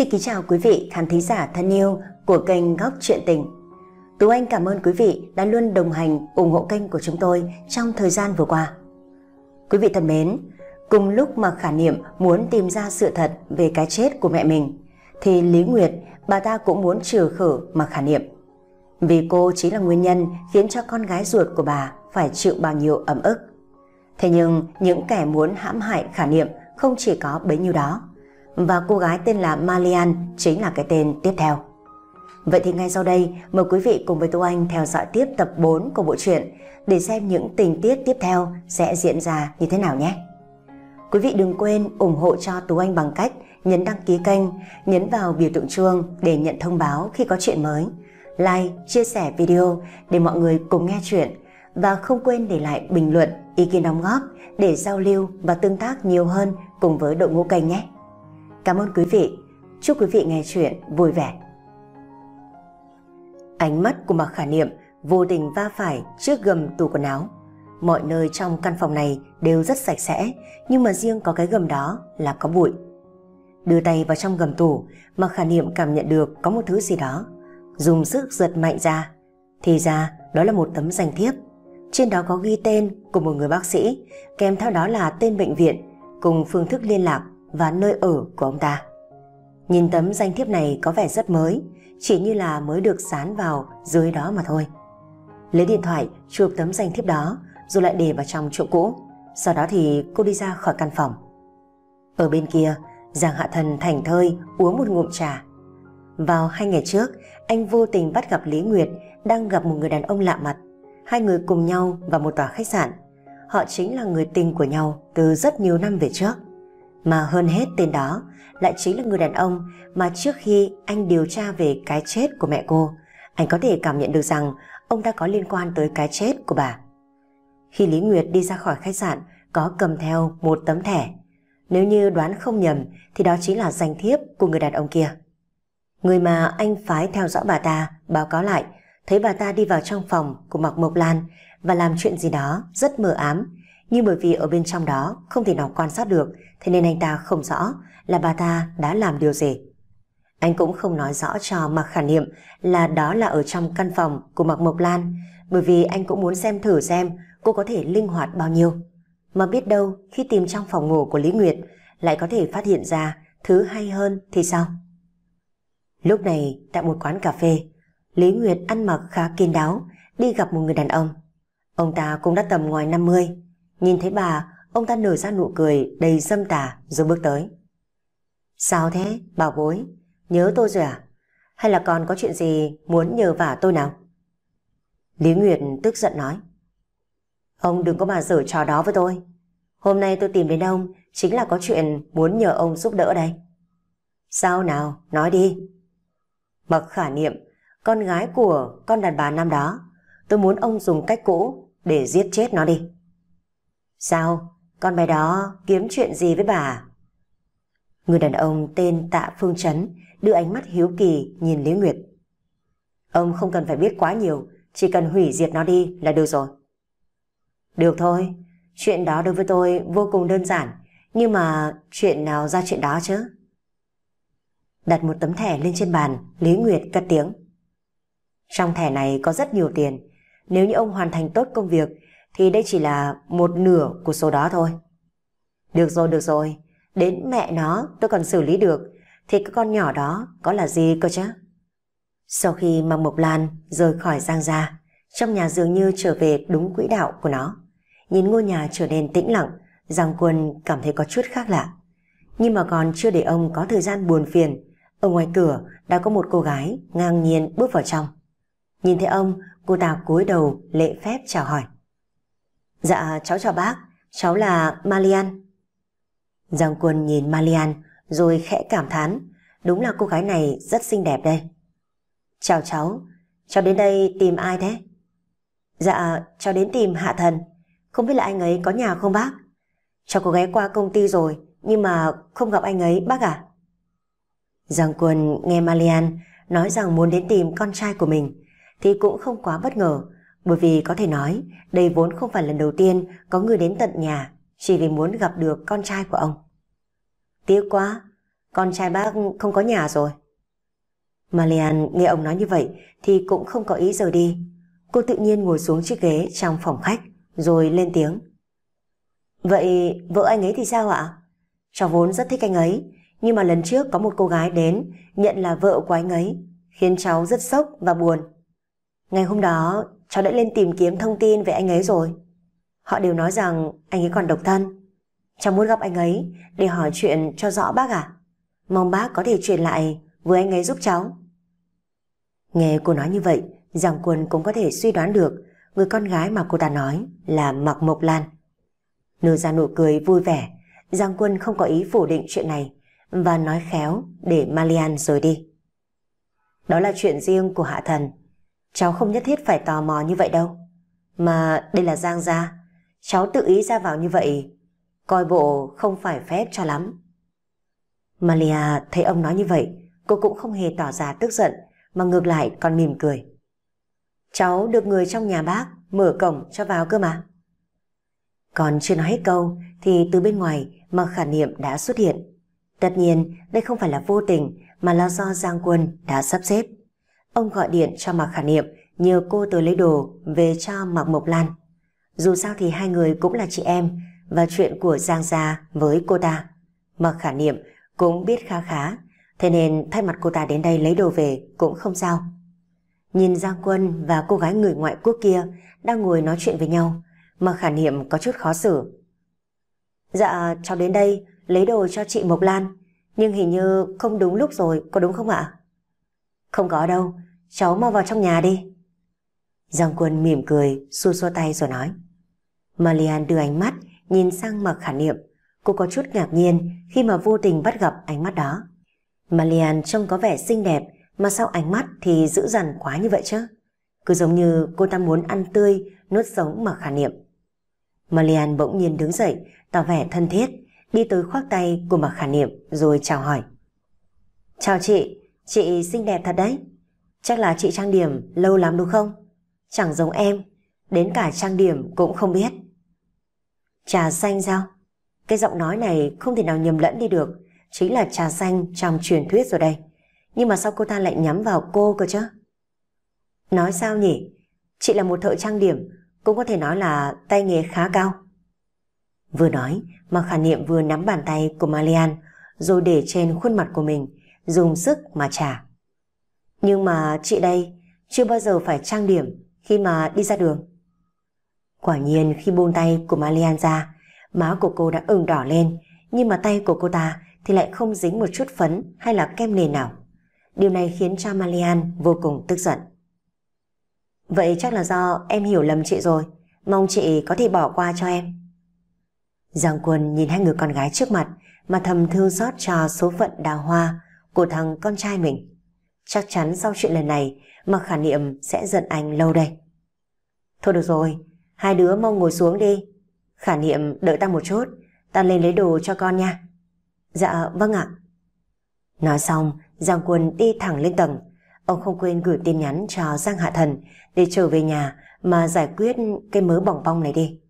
Xin kính chào quý vị khán thính giả thân yêu của kênh Góc Chuyện Tình. Tú Anh cảm ơn quý vị đã luôn đồng hành, ủng hộ kênh của chúng tôi trong thời gian vừa qua. Quý vị thân mến, cùng lúc mà Khả Niệm muốn tìm ra sự thật về cái chết của mẹ mình, thì Lý Nguyệt, bà ta cũng muốn trừ khử mà Khả Niệm. Vì cô chính là nguyên nhân khiến cho con gái ruột của bà phải chịu bao nhiêu ấm ức. Thế nhưng những kẻ muốn hãm hại Khả Niệm không chỉ có bấy nhiêu đó và cô gái tên là Malian chính là cái tên tiếp theo. Vậy thì ngay sau đây, mời quý vị cùng với Tô Anh theo dõi tiếp tập 4 của bộ truyện để xem những tình tiết tiếp theo sẽ diễn ra như thế nào nhé. Quý vị đừng quên ủng hộ cho Tú Anh bằng cách nhấn đăng ký kênh, nhấn vào biểu tượng chuông để nhận thông báo khi có chuyện mới, like, chia sẻ video để mọi người cùng nghe chuyện và không quên để lại bình luận, ý kiến đóng góp để giao lưu và tương tác nhiều hơn cùng với đội ngũ kênh nhé. Cảm ơn quý vị. Chúc quý vị nghe chuyện vui vẻ. Ánh mắt của Mạc Khả Niệm vô tình va phải trước gầm tủ quần áo. Mọi nơi trong căn phòng này đều rất sạch sẽ, nhưng mà riêng có cái gầm đó là có bụi. Đưa tay vào trong gầm tủ, Mạc Khả Niệm cảm nhận được có một thứ gì đó. Dùng sức giật mạnh ra, thì ra đó là một tấm danh thiếp. Trên đó có ghi tên của một người bác sĩ, kèm theo đó là tên bệnh viện, cùng phương thức liên lạc và nơi ở của ông ta. Nhìn tấm danh thiếp này có vẻ rất mới, chỉ như là mới được dán vào dưới đó mà thôi. Lấy điện thoại chụp tấm danh thiếp đó rồi lại để vào trong chỗ cũ. Sau đó thì cô đi ra khỏi căn phòng. Ở bên kia, Giang Hạ Thần thành thơi uống một ngụm trà. Vào hai ngày trước, anh vô tình bắt gặp Lý Nguyệt đang gặp một người đàn ông lạ mặt. Hai người cùng nhau vào một tòa khách sạn. Họ chính là người tình của nhau từ rất nhiều năm về trước. Mà hơn hết tên đó lại chính là người đàn ông mà trước khi anh điều tra về cái chết của mẹ cô, anh có thể cảm nhận được rằng ông đã có liên quan tới cái chết của bà. Khi Lý Nguyệt đi ra khỏi khách sạn, có cầm theo một tấm thẻ. Nếu như đoán không nhầm thì đó chính là danh thiếp của người đàn ông kia. Người mà anh phái theo dõi bà ta báo cáo lại thấy bà ta đi vào trong phòng của Mạc Mộc Lan và làm chuyện gì đó rất mờ ám nhưng bởi vì ở bên trong đó không thể nào quan sát được, thế nên anh ta không rõ là bà ta đã làm điều gì. Anh cũng không nói rõ cho Mạc Khả Niệm là đó là ở trong căn phòng của Mạc Mộc Lan, bởi vì anh cũng muốn xem thử xem cô có thể linh hoạt bao nhiêu. Mà biết đâu khi tìm trong phòng ngủ của Lý Nguyệt lại có thể phát hiện ra thứ hay hơn thì sao? Lúc này tại một quán cà phê, Lý Nguyệt ăn mặc khá kiên đáo đi gặp một người đàn ông. Ông ta cũng đã tầm ngoài 50, Nhìn thấy bà, ông ta nở ra nụ cười đầy dâm tà rồi bước tới. Sao thế, bà bối? Nhớ tôi rồi à? Hay là còn có chuyện gì muốn nhờ vả tôi nào? Lý Nguyệt tức giận nói. Ông đừng có mà dở trò đó với tôi. Hôm nay tôi tìm đến ông chính là có chuyện muốn nhờ ông giúp đỡ đây. Sao nào, nói đi. Bậc khả niệm, con gái của con đàn bà năm đó, tôi muốn ông dùng cách cũ để giết chết nó đi. Sao? Con bé đó kiếm chuyện gì với bà? Người đàn ông tên Tạ Phương Trấn đưa ánh mắt hiếu kỳ nhìn Lý Nguyệt. Ông không cần phải biết quá nhiều, chỉ cần hủy diệt nó đi là được rồi. Được thôi, chuyện đó đối với tôi vô cùng đơn giản, nhưng mà chuyện nào ra chuyện đó chứ? Đặt một tấm thẻ lên trên bàn, Lý Nguyệt cất tiếng. Trong thẻ này có rất nhiều tiền, nếu như ông hoàn thành tốt công việc thì đây chỉ là một nửa của số đó thôi. Được rồi, được rồi, đến mẹ nó tôi còn xử lý được, thì cái con nhỏ đó có là gì cơ chứ? Sau khi mà Mộc Lan rời khỏi Giang Gia, trong nhà dường như trở về đúng quỹ đạo của nó. Nhìn ngôi nhà trở nên tĩnh lặng, Giang Quân cảm thấy có chút khác lạ. Nhưng mà còn chưa để ông có thời gian buồn phiền, ở ngoài cửa đã có một cô gái ngang nhiên bước vào trong. Nhìn thấy ông, cô ta cúi đầu lệ phép chào hỏi. Dạ cháu chào bác, cháu là Malian. Giang quân nhìn Malian rồi khẽ cảm thán, đúng là cô gái này rất xinh đẹp đây. Chào cháu, cháu đến đây tìm ai thế? Dạ, cháu đến tìm Hạ Thần, không biết là anh ấy có nhà không bác? Cháu có ghé qua công ty rồi, nhưng mà không gặp anh ấy bác à? Giang quân nghe Malian nói rằng muốn đến tìm con trai của mình, thì cũng không quá bất ngờ, bởi vì có thể nói, đây vốn không phải lần đầu tiên có người đến tận nhà chỉ vì muốn gặp được con trai của ông. Tiếc quá, con trai bác không có nhà rồi. Malian nghe ông nói như vậy thì cũng không có ý rời đi. Cô tự nhiên ngồi xuống chiếc ghế trong phòng khách rồi lên tiếng. Vậy vợ anh ấy thì sao ạ? Cháu vốn rất thích anh ấy, nhưng mà lần trước có một cô gái đến nhận là vợ của anh ấy, khiến cháu rất sốc và buồn. Ngày hôm đó cháu đã lên tìm kiếm thông tin về anh ấy rồi. Họ đều nói rằng anh ấy còn độc thân. Cháu muốn gặp anh ấy để hỏi chuyện cho rõ bác à? Mong bác có thể truyền lại với anh ấy giúp cháu. Nghe cô nói như vậy, giang Quân cũng có thể suy đoán được người con gái mà cô ta nói là Mạc Mộc Lan. Nở ra nụ cười vui vẻ, Giang Quân không có ý phủ định chuyện này và nói khéo để Malian rời đi. Đó là chuyện riêng của Hạ Thần. Cháu không nhất thiết phải tò mò như vậy đâu. Mà đây là Giang Gia. Cháu tự ý ra vào như vậy. Coi bộ không phải phép cho lắm. Malia thấy ông nói như vậy, cô cũng không hề tỏ ra tức giận, mà ngược lại còn mỉm cười. Cháu được người trong nhà bác mở cổng cho vào cơ mà. Còn chưa nói hết câu thì từ bên ngoài mà khả niệm đã xuất hiện. Tất nhiên đây không phải là vô tình mà là do Giang Quân đã sắp xếp. Ông gọi điện cho Mạc Khả Niệm nhờ cô tới lấy đồ về cho Mạc Mộc Lan. Dù sao thì hai người cũng là chị em và chuyện của Giang Gia với cô ta. Mạc Khả Niệm cũng biết khá khá, thế nên thay mặt cô ta đến đây lấy đồ về cũng không sao. Nhìn Giang Quân và cô gái người ngoại quốc kia đang ngồi nói chuyện với nhau, Mạc Khả Niệm có chút khó xử. Dạ, cháu đến đây lấy đồ cho chị Mộc Lan, nhưng hình như không đúng lúc rồi, có đúng không ạ? Không có đâu, cháu mau vào trong nhà đi. Giang quân mỉm cười, xua xua tay rồi nói. Malian đưa ánh mắt, nhìn sang mặc khả niệm. Cô có chút ngạc nhiên khi mà vô tình bắt gặp ánh mắt đó. Malian trông có vẻ xinh đẹp, mà sao ánh mắt thì dữ dằn quá như vậy chứ? Cứ giống như cô ta muốn ăn tươi, nuốt sống mặc khả niệm. Malian bỗng nhiên đứng dậy, tỏ vẻ thân thiết, đi tới khoác tay của mặc khả niệm rồi chào hỏi. Chào chị, Chị xinh đẹp thật đấy. Chắc là chị trang điểm lâu lắm đúng không? Chẳng giống em, đến cả trang điểm cũng không biết. Trà xanh sao? Cái giọng nói này không thể nào nhầm lẫn đi được, chính là trà xanh trong truyền thuyết rồi đây. Nhưng mà sao cô ta lại nhắm vào cô cơ chứ? Nói sao nhỉ? Chị là một thợ trang điểm, cũng có thể nói là tay nghề khá cao. Vừa nói, mà khả niệm vừa nắm bàn tay của Malian, rồi để trên khuôn mặt của mình, dùng sức mà trả. Nhưng mà chị đây chưa bao giờ phải trang điểm khi mà đi ra đường. Quả nhiên khi buông tay của Malian ra, má của cô đã ửng đỏ lên, nhưng mà tay của cô ta thì lại không dính một chút phấn hay là kem nền nào. Điều này khiến cho Malian vô cùng tức giận. Vậy chắc là do em hiểu lầm chị rồi, mong chị có thể bỏ qua cho em. Giang Quân nhìn hai người con gái trước mặt mà thầm thương xót cho số phận đào hoa, của thằng con trai mình. Chắc chắn sau chuyện lần này mà khả niệm sẽ giận anh lâu đây. Thôi được rồi, hai đứa mau ngồi xuống đi. Khả niệm đợi ta một chút, ta lên lấy đồ cho con nha. Dạ, vâng ạ. Nói xong, Giang Quân đi thẳng lên tầng. Ông không quên gửi tin nhắn cho Giang Hạ Thần để trở về nhà mà giải quyết cái mớ bỏng bong này đi.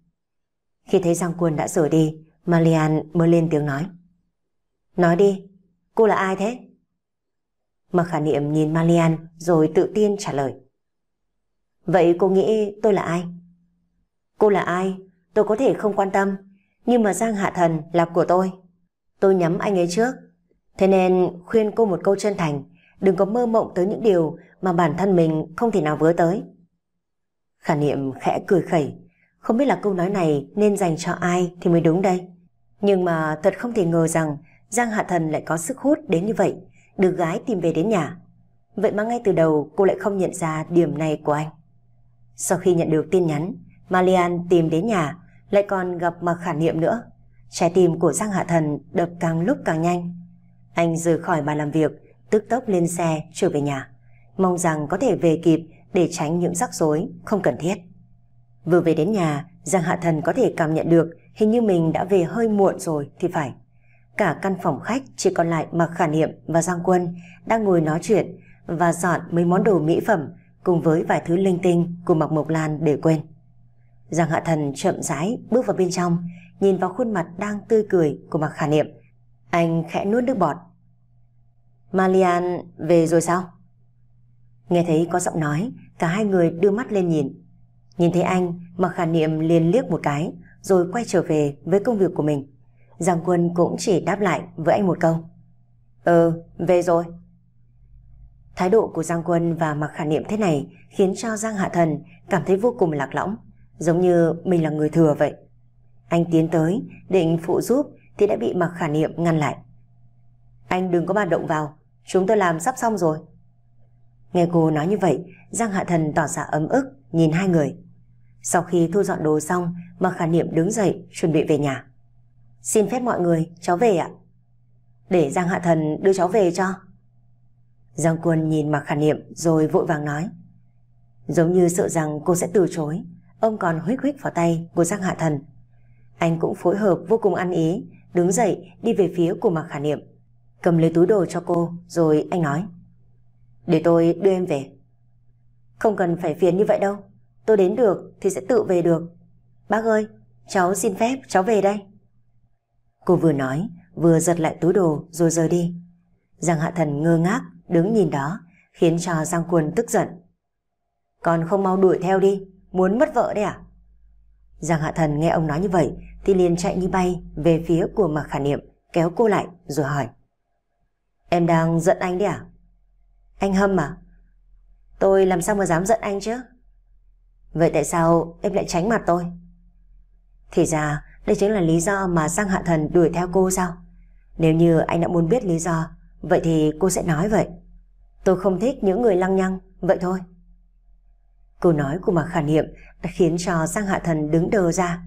Khi thấy Giang Quân đã rời đi, Malian mới lên tiếng nói. Nói đi, cô là ai thế? Mà khả niệm nhìn Malian rồi tự tin trả lời. Vậy cô nghĩ tôi là ai? Cô là ai? Tôi có thể không quan tâm, nhưng mà Giang Hạ Thần là của tôi. Tôi nhắm anh ấy trước. Thế nên khuyên cô một câu chân thành, đừng có mơ mộng tới những điều mà bản thân mình không thể nào vứa tới. Khả niệm khẽ cười khẩy, không biết là câu nói này nên dành cho ai thì mới đúng đây. Nhưng mà thật không thể ngờ rằng Giang Hạ Thần lại có sức hút đến như vậy đứa gái tìm về đến nhà. Vậy mà ngay từ đầu cô lại không nhận ra điểm này của anh. Sau khi nhận được tin nhắn, Malian tìm đến nhà, lại còn gặp mặt khả niệm nữa. Trái tim của Giang Hạ Thần đập càng lúc càng nhanh. Anh rời khỏi bàn làm việc, tức tốc lên xe trở về nhà, mong rằng có thể về kịp để tránh những rắc rối không cần thiết. Vừa về đến nhà, Giang Hạ Thần có thể cảm nhận được hình như mình đã về hơi muộn rồi thì phải. Cả căn phòng khách chỉ còn lại Mạc Khả Niệm và Giang Quân đang ngồi nói chuyện và dọn mấy món đồ mỹ phẩm cùng với vài thứ linh tinh của Mạc Mộc Lan để quên. Giang Hạ Thần chậm rãi bước vào bên trong, nhìn vào khuôn mặt đang tươi cười của Mạc Khả Niệm. Anh khẽ nuốt nước bọt. Malian về rồi sao? Nghe thấy có giọng nói, cả hai người đưa mắt lên nhìn. Nhìn thấy anh, Mạc Khả Niệm liền liếc một cái, rồi quay trở về với công việc của mình. Giang Quân cũng chỉ đáp lại với anh một câu. Ừ, về rồi. Thái độ của Giang Quân và mặc khả niệm thế này khiến cho Giang Hạ Thần cảm thấy vô cùng lạc lõng, giống như mình là người thừa vậy. Anh tiến tới, định phụ giúp thì đã bị mặc khả niệm ngăn lại. Anh đừng có bàn động vào, chúng tôi làm sắp xong rồi. Nghe cô nói như vậy, Giang Hạ Thần tỏ ra ấm ức nhìn hai người. Sau khi thu dọn đồ xong, mặc khả niệm đứng dậy chuẩn bị về nhà. Xin phép mọi người, cháu về ạ. Để Giang Hạ Thần đưa cháu về cho. Giang Quân nhìn mặt Khả Niệm rồi vội vàng nói. Giống như sợ rằng cô sẽ từ chối, ông còn huých huých vào tay của Giang Hạ Thần. Anh cũng phối hợp vô cùng ăn ý, đứng dậy đi về phía của mặt Khả Niệm. Cầm lấy túi đồ cho cô rồi anh nói. Để tôi đưa em về. Không cần phải phiền như vậy đâu, tôi đến được thì sẽ tự về được. Bác ơi, cháu xin phép cháu về đây. Cô vừa nói, vừa giật lại túi đồ rồi rời đi. Giang Hạ Thần ngơ ngác, đứng nhìn đó, khiến cho Giang Quân tức giận. Còn không mau đuổi theo đi, muốn mất vợ đấy à? Giang Hạ Thần nghe ông nói như vậy thì liền chạy như bay về phía của Mạc Khả Niệm, kéo cô lại rồi hỏi. Em đang giận anh đấy à? Anh hâm à? Tôi làm sao mà dám giận anh chứ? Vậy tại sao em lại tránh mặt tôi? Thì ra đây chính là lý do mà Giang Hạ Thần đuổi theo cô sao? Nếu như anh đã muốn biết lý do, vậy thì cô sẽ nói vậy. Tôi không thích những người lăng nhăng, vậy thôi. Câu nói của Mạc Khả Niệm đã khiến cho Giang Hạ Thần đứng đờ ra.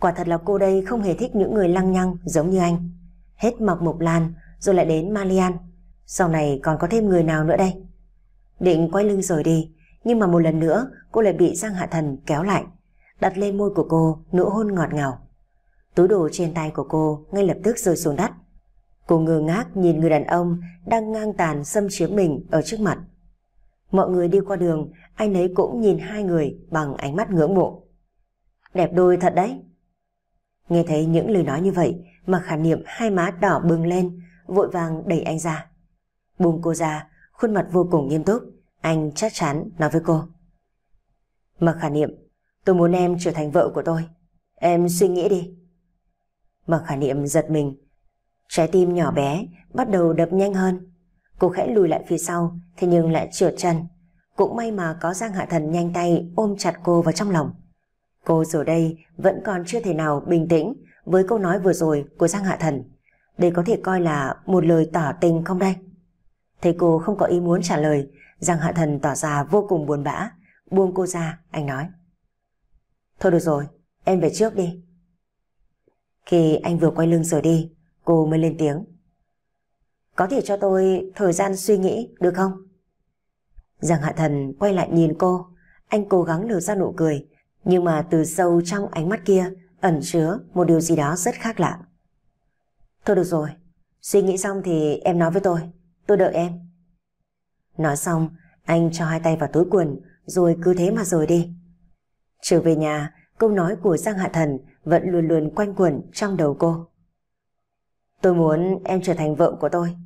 Quả thật là cô đây không hề thích những người lăng nhăng giống như anh. Hết Mạc Mộc Lan rồi lại đến Malian. Sau này còn có thêm người nào nữa đây? Định quay lưng rồi đi, nhưng mà một lần nữa cô lại bị Giang Hạ Thần kéo lại. Đặt lên môi của cô nụ hôn ngọt ngào túi đồ trên tay của cô ngay lập tức rơi xuống đất. Cô ngơ ngác nhìn người đàn ông đang ngang tàn xâm chiếm mình ở trước mặt. Mọi người đi qua đường, anh ấy cũng nhìn hai người bằng ánh mắt ngưỡng mộ. Đẹp đôi thật đấy. Nghe thấy những lời nói như vậy mà khả niệm hai má đỏ bừng lên, vội vàng đẩy anh ra. Buông cô ra, khuôn mặt vô cùng nghiêm túc, anh chắc chắn nói với cô. Mặc khả niệm, tôi muốn em trở thành vợ của tôi. Em suy nghĩ đi, Mở khả niệm giật mình. Trái tim nhỏ bé bắt đầu đập nhanh hơn. Cô khẽ lùi lại phía sau, thế nhưng lại trượt chân. Cũng may mà có Giang Hạ Thần nhanh tay ôm chặt cô vào trong lòng. Cô dù đây vẫn còn chưa thể nào bình tĩnh với câu nói vừa rồi của Giang Hạ Thần. Đây có thể coi là một lời tỏ tình không đây? Thấy cô không có ý muốn trả lời, Giang Hạ Thần tỏ ra vô cùng buồn bã. Buông cô ra, anh nói. Thôi được rồi, em về trước đi. Khi anh vừa quay lưng rời đi, cô mới lên tiếng. Có thể cho tôi thời gian suy nghĩ được không? Giang Hạ Thần quay lại nhìn cô, anh cố gắng nở ra nụ cười, nhưng mà từ sâu trong ánh mắt kia ẩn chứa một điều gì đó rất khác lạ. Thôi được rồi, suy nghĩ xong thì em nói với tôi, tôi đợi em. Nói xong, anh cho hai tay vào túi quần rồi cứ thế mà rời đi. Trở về nhà, câu nói của Giang Hạ Thần vẫn luôn luôn quanh quẩn trong đầu cô. Tôi muốn em trở thành vợ của tôi.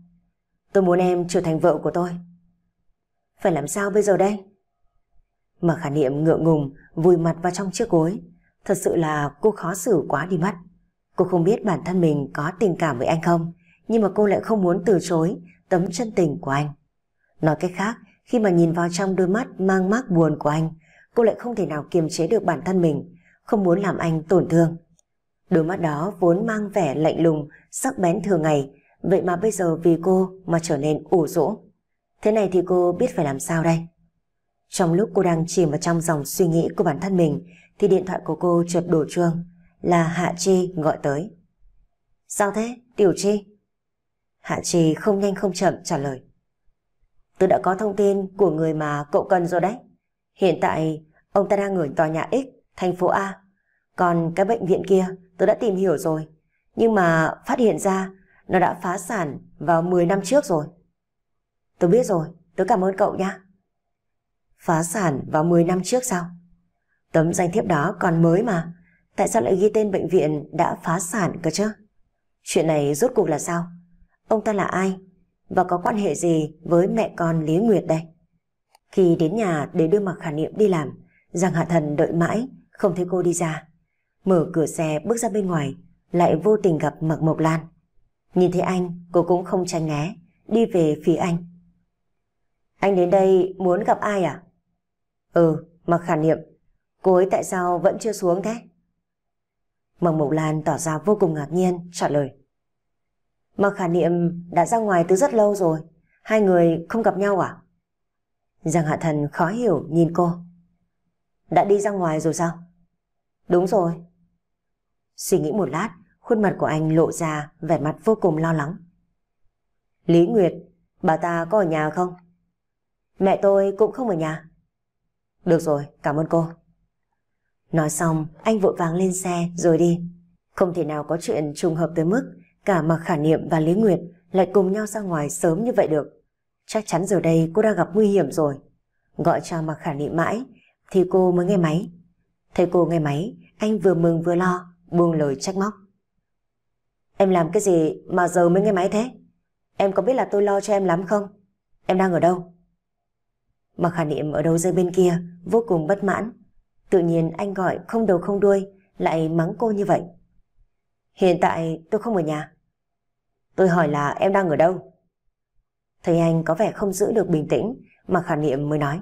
Tôi muốn em trở thành vợ của tôi. Phải làm sao bây giờ đây? Mà khả niệm ngựa ngùng vùi mặt vào trong chiếc gối. Thật sự là cô khó xử quá đi mất. Cô không biết bản thân mình có tình cảm với anh không, nhưng mà cô lại không muốn từ chối tấm chân tình của anh. Nói cách khác, khi mà nhìn vào trong đôi mắt mang mát buồn của anh, cô lại không thể nào kiềm chế được bản thân mình, không muốn làm anh tổn thương. Đôi mắt đó vốn mang vẻ lạnh lùng, sắc bén thường ngày, vậy mà bây giờ vì cô mà trở nên ủ rũ. Thế này thì cô biết phải làm sao đây? Trong lúc cô đang chìm vào trong dòng suy nghĩ của bản thân mình, thì điện thoại của cô chợt đổ chuông, là Hạ Chi gọi tới. Sao thế, Tiểu Chi? Hạ Chi không nhanh không chậm trả lời. Tôi đã có thông tin của người mà cậu cần rồi đấy. Hiện tại, ông ta đang ở tòa nhà X thành phố A. Còn cái bệnh viện kia tôi đã tìm hiểu rồi, nhưng mà phát hiện ra nó đã phá sản vào 10 năm trước rồi. Tôi biết rồi, tôi cảm ơn cậu nhé. Phá sản vào 10 năm trước sao? Tấm danh thiếp đó còn mới mà, tại sao lại ghi tên bệnh viện đã phá sản cơ chứ? Chuyện này rốt cuộc là sao? Ông ta là ai? Và có quan hệ gì với mẹ con Lý Nguyệt đây? Khi đến nhà để đưa Mạc Khả Niệm đi làm, Giang Hạ Thần đợi mãi không thấy cô đi ra. Mở cửa xe bước ra bên ngoài, lại vô tình gặp Mạc Mộc Lan. Nhìn thấy anh, cô cũng không tránh né, đi về phía anh. Anh đến đây muốn gặp ai à? Ừ, Mạc Khả Niệm, cô ấy tại sao vẫn chưa xuống thế? Mạc Mộc Lan tỏ ra vô cùng ngạc nhiên, trả lời. Mạc Khả Niệm đã ra ngoài từ rất lâu rồi, hai người không gặp nhau à? Giang Hạ Thần khó hiểu nhìn cô. Đã đi ra ngoài rồi sao? Đúng rồi. Suy nghĩ một lát, khuôn mặt của anh lộ ra vẻ mặt vô cùng lo lắng. Lý Nguyệt, bà ta có ở nhà không? Mẹ tôi cũng không ở nhà. Được rồi, cảm ơn cô. Nói xong, anh vội vàng lên xe rồi đi. Không thể nào có chuyện trùng hợp tới mức cả Mạc Khả Niệm và Lý Nguyệt lại cùng nhau ra ngoài sớm như vậy được. Chắc chắn giờ đây cô đã gặp nguy hiểm rồi. Gọi cho Mạc Khả Niệm mãi, thì cô mới nghe máy. Thấy cô nghe máy, anh vừa mừng vừa lo, buông lời trách móc. Em làm cái gì mà giờ mới nghe máy thế? Em có biết là tôi lo cho em lắm không? Em đang ở đâu? Mà khả niệm ở đâu rơi bên kia, vô cùng bất mãn. Tự nhiên anh gọi không đầu không đuôi, lại mắng cô như vậy. Hiện tại tôi không ở nhà. Tôi hỏi là em đang ở đâu? Thấy anh có vẻ không giữ được bình tĩnh, mà khả niệm mới nói.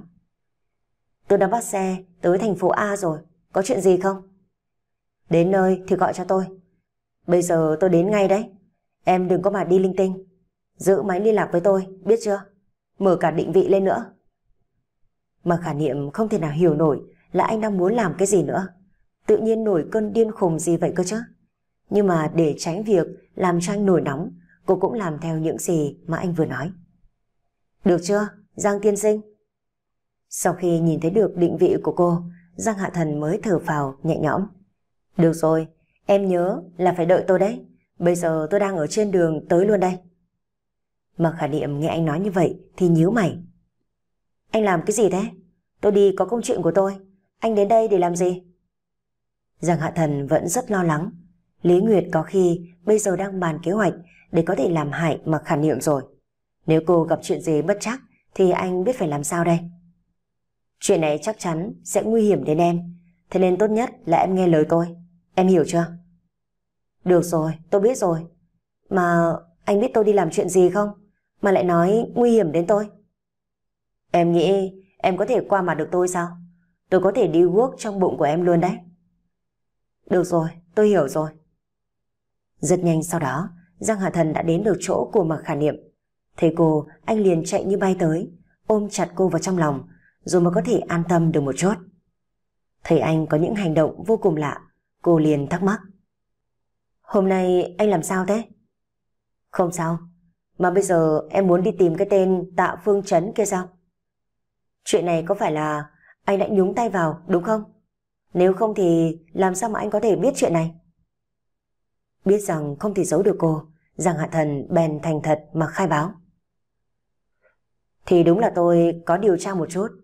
Tôi đã bắt xe tới thành phố A rồi, có chuyện gì không? Đến nơi thì gọi cho tôi. Bây giờ tôi đến ngay đấy. Em đừng có mà đi linh tinh. Giữ máy liên lạc với tôi, biết chưa? Mở cả định vị lên nữa. Mà khả niệm không thể nào hiểu nổi là anh đang muốn làm cái gì nữa. Tự nhiên nổi cơn điên khùng gì vậy cơ chứ? Nhưng mà để tránh việc làm cho anh nổi nóng, cô cũng làm theo những gì mà anh vừa nói. Được chưa, Giang tiên sinh? Sau khi nhìn thấy được định vị của cô, Giang Hạ Thần mới thở phào nhẹ nhõm. Được rồi, em nhớ là phải đợi tôi đấy. Bây giờ tôi đang ở trên đường tới luôn đây. Mặc khả niệm nghe anh nói như vậy thì nhíu mày. Anh làm cái gì thế? Tôi đi có công chuyện của tôi. Anh đến đây để làm gì? Giang Hạ Thần vẫn rất lo lắng. Lý Nguyệt có khi bây giờ đang bàn kế hoạch để có thể làm hại Mặc khả niệm rồi. Nếu cô gặp chuyện gì bất chắc thì anh biết phải làm sao đây? Chuyện này chắc chắn sẽ nguy hiểm đến em, thế nên tốt nhất là em nghe lời tôi. Em hiểu chưa? Được rồi, tôi biết rồi. Mà anh biết tôi đi làm chuyện gì không? Mà lại nói nguy hiểm đến tôi. Em nghĩ em có thể qua mặt được tôi sao? Tôi có thể đi guốc trong bụng của em luôn đấy. Được rồi, tôi hiểu rồi. Rất nhanh sau đó, Giang Hà Thần đã đến được chỗ của Mạc Khả Niệm. Thấy cô, anh liền chạy như bay tới, ôm chặt cô vào trong lòng, rồi mới có thể an tâm được một chút. Thấy anh có những hành động vô cùng lạ, cô liền thắc mắc. Hôm nay anh làm sao thế? Không sao, mà bây giờ em muốn đi tìm cái tên Tạ Phương Trấn kia sao? Chuyện này có phải là anh đã nhúng tay vào đúng không? Nếu không thì làm sao mà anh có thể biết chuyện này? Biết rằng không thể giấu được cô, rằng Hạ Thần bèn thành thật mà khai báo. Thì đúng là tôi có điều tra một chút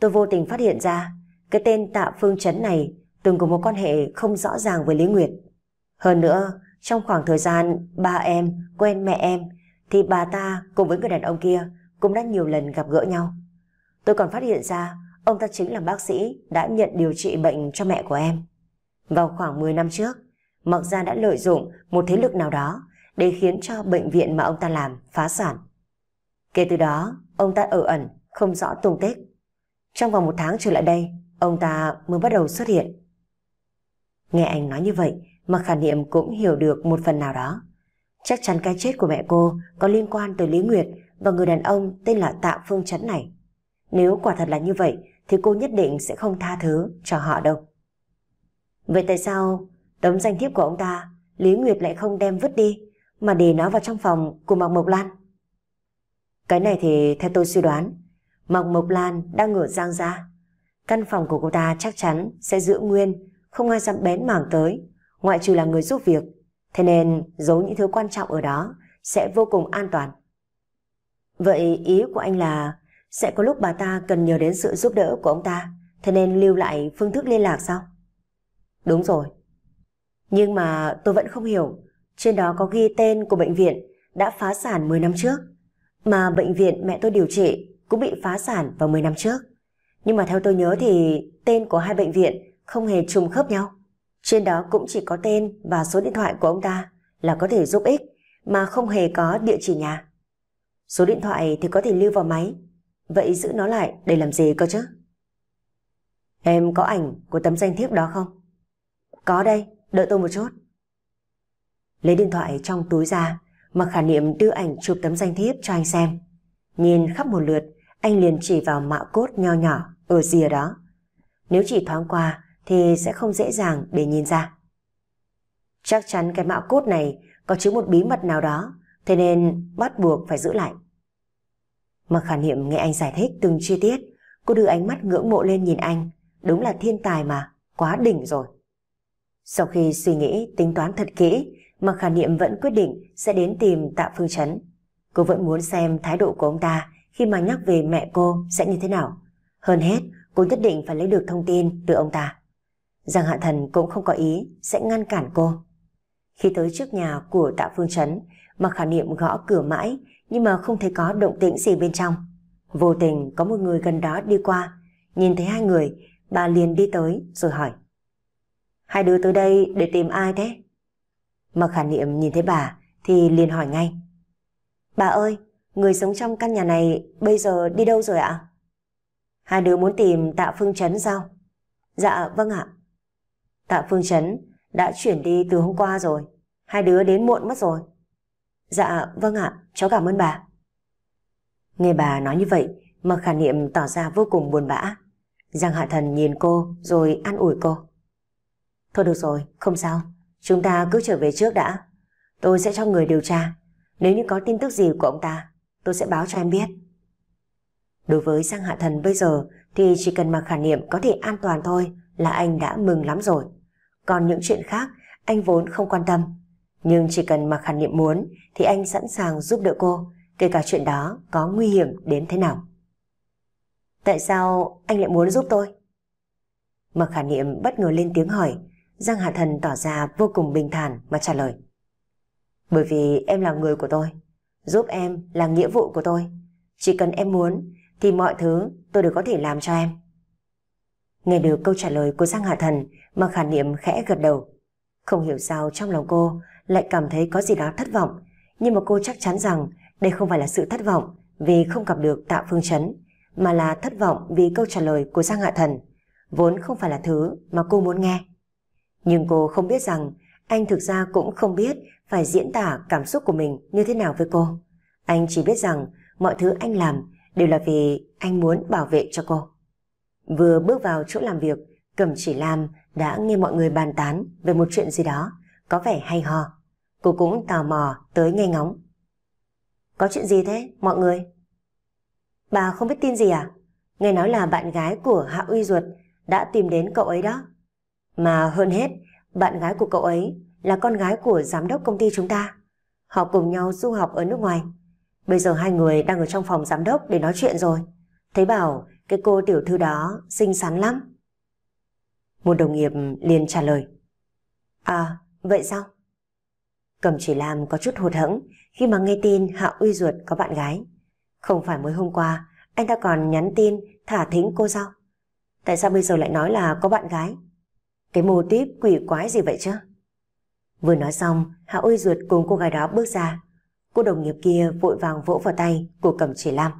tôi vô tình phát hiện ra cái tên Tạ Phương Trấn này từng có một quan hệ không rõ ràng với Lý Nguyệt. Hơn nữa, trong khoảng thời gian ba em quen mẹ em thì bà ta cùng với người đàn ông kia cũng đã nhiều lần gặp gỡ nhau. Tôi còn phát hiện ra ông ta chính là bác sĩ đã nhận điều trị bệnh cho mẹ của em. Vào khoảng 10 năm trước, Mặc Gia đã lợi dụng một thế lực nào đó để khiến cho bệnh viện mà ông ta làm phá sản. Kể từ đó, ông ta ở ẩn, không rõ tung tích. Trong vòng một tháng trở lại đây, ông ta mới bắt đầu xuất hiện. Nghe anh nói như vậy, mà khả niệm cũng hiểu được một phần nào đó. Chắc chắn cái chết của mẹ cô có liên quan tới Lý Nguyệt và người đàn ông tên là Tạ Phương Trấn này. Nếu quả thật là như vậy, thì cô nhất định sẽ không tha thứ cho họ đâu. Vậy tại sao tấm danh thiếp của ông ta, Lý Nguyệt lại không đem vứt đi, mà để nó vào trong phòng của Mạc Mộc Lan? Cái này thì theo tôi suy đoán, Mộc Mộc Lan đang ngửa giang ra. Căn phòng của cô ta chắc chắn sẽ giữ nguyên, không ai dám bén mảng tới, ngoại trừ là người giúp việc. Thế nên giấu những thứ quan trọng ở đó sẽ vô cùng an toàn. Vậy ý của anh là sẽ có lúc bà ta cần nhờ đến sự giúp đỡ của ông ta, thế nên lưu lại phương thức liên lạc sao? Đúng rồi. Nhưng mà tôi vẫn không hiểu, trên đó có ghi tên của bệnh viện đã phá sản 10 năm trước, mà bệnh viện mẹ tôi điều trị cũng bị phá sản vào 10 năm trước. Nhưng mà theo tôi nhớ thì tên của hai bệnh viện không hề trùng khớp nhau. Trên đó cũng chỉ có tên và số điện thoại của ông ta là có thể giúp ích mà không hề có địa chỉ nhà. Số điện thoại thì có thể lưu vào máy. Vậy giữ nó lại để làm gì cơ chứ? Em có ảnh của tấm danh thiếp đó không? Có đây, đợi tôi một chút. Lấy điện thoại trong túi ra, mặc khả niệm đưa ảnh chụp tấm danh thiếp cho anh xem. Nhìn khắp một lượt, anh liền chỉ vào mạo cốt nho nhỏ ở rìa đó. Nếu chỉ thoáng qua thì sẽ không dễ dàng để nhìn ra. Chắc chắn cái mạo cốt này có chứa một bí mật nào đó, thế nên bắt buộc phải giữ lại. mà khả niệm nghe anh giải thích từng chi tiết, cô đưa ánh mắt ngưỡng mộ lên nhìn anh, đúng là thiên tài mà, quá đỉnh rồi. Sau khi suy nghĩ tính toán thật kỹ, mà khả niệm vẫn quyết định sẽ đến tìm tạ phương chấn. Cô vẫn muốn xem thái độ của ông ta khi mà nhắc về mẹ cô sẽ như thế nào. Hơn hết, cô nhất định phải lấy được thông tin từ ông ta. Giang Hạ Thần cũng không có ý sẽ ngăn cản cô. Khi tới trước nhà của Tạ Phương Trấn, mà khả niệm gõ cửa mãi nhưng mà không thấy có động tĩnh gì bên trong. Vô tình có một người gần đó đi qua, nhìn thấy hai người, bà liền đi tới rồi hỏi. Hai đứa tới đây để tìm ai thế? Mà khả niệm nhìn thấy bà thì liền hỏi ngay. Bà ơi, Người sống trong căn nhà này bây giờ đi đâu rồi ạ? Hai đứa muốn tìm Tạ Phương Trấn sao? Dạ vâng ạ. Tạ Phương Trấn đã chuyển đi từ hôm qua rồi. Hai đứa đến muộn mất rồi. Dạ vâng ạ, cháu cảm ơn bà. Nghe bà nói như vậy mà khả niệm tỏ ra vô cùng buồn bã. Giang Hạ Thần nhìn cô rồi an ủi cô. Thôi được rồi, không sao. Chúng ta cứ trở về trước đã. Tôi sẽ cho người điều tra. Nếu như có tin tức gì của ông ta, tôi sẽ báo cho em biết. Đối với Giang Hạ Thần bây giờ thì chỉ cần mà khả niệm có thể an toàn thôi là anh đã mừng lắm rồi. Còn những chuyện khác anh vốn không quan tâm. Nhưng chỉ cần mà khả niệm muốn thì anh sẵn sàng giúp đỡ cô, kể cả chuyện đó có nguy hiểm đến thế nào. Tại sao anh lại muốn giúp tôi? Mà khả niệm bất ngờ lên tiếng hỏi, Giang Hạ Thần tỏ ra vô cùng bình thản mà trả lời. Bởi vì em là người của tôi. Giúp em là nghĩa vụ của tôi. Chỉ cần em muốn thì mọi thứ tôi đều có thể làm cho em. Nghe được câu trả lời của Giang Hạ Thần mà khả niệm khẽ gật đầu. Không hiểu sao trong lòng cô lại cảm thấy có gì đó thất vọng. Nhưng mà cô chắc chắn rằng đây không phải là sự thất vọng vì không gặp được Tạ Phương Chấn mà là thất vọng vì câu trả lời của Giang Hạ Thần vốn không phải là thứ mà cô muốn nghe. Nhưng cô không biết rằng anh thực ra cũng không biết phải diễn tả cảm xúc của mình như thế nào với cô. Anh chỉ biết rằng mọi thứ anh làm đều là vì anh muốn bảo vệ cho cô. Vừa bước vào chỗ làm việc, Cẩm Chỉ Lam đã nghe mọi người bàn tán về một chuyện gì đó, có vẻ hay ho. Cô cũng tò mò tới nghe ngóng. Có chuyện gì thế, mọi người? Bà không biết tin gì à? Nghe nói là bạn gái của Hạ Uy Duật đã tìm đến cậu ấy đó. Mà hơn hết, bạn gái của cậu ấy là con gái của giám đốc công ty chúng ta. Họ cùng nhau du học ở nước ngoài. Bây giờ hai người đang ở trong phòng giám đốc để nói chuyện rồi. Thấy bảo cái cô tiểu thư đó xinh xắn lắm. Một đồng nghiệp liền trả lời. À, vậy sao? Cầm chỉ làm có chút hụt hẫng khi mà nghe tin Hạ Uy Ruột có bạn gái. Không phải mới hôm qua anh ta còn nhắn tin thả thính cô sao? Tại sao bây giờ lại nói là có bạn gái? Cái mô típ quỷ quái gì vậy chứ? Vừa nói xong, Hạ uy ruột cùng cô gái đó bước ra. Cô đồng nghiệp kia vội vàng vỗ vào tay của Cẩm Chỉ Lam.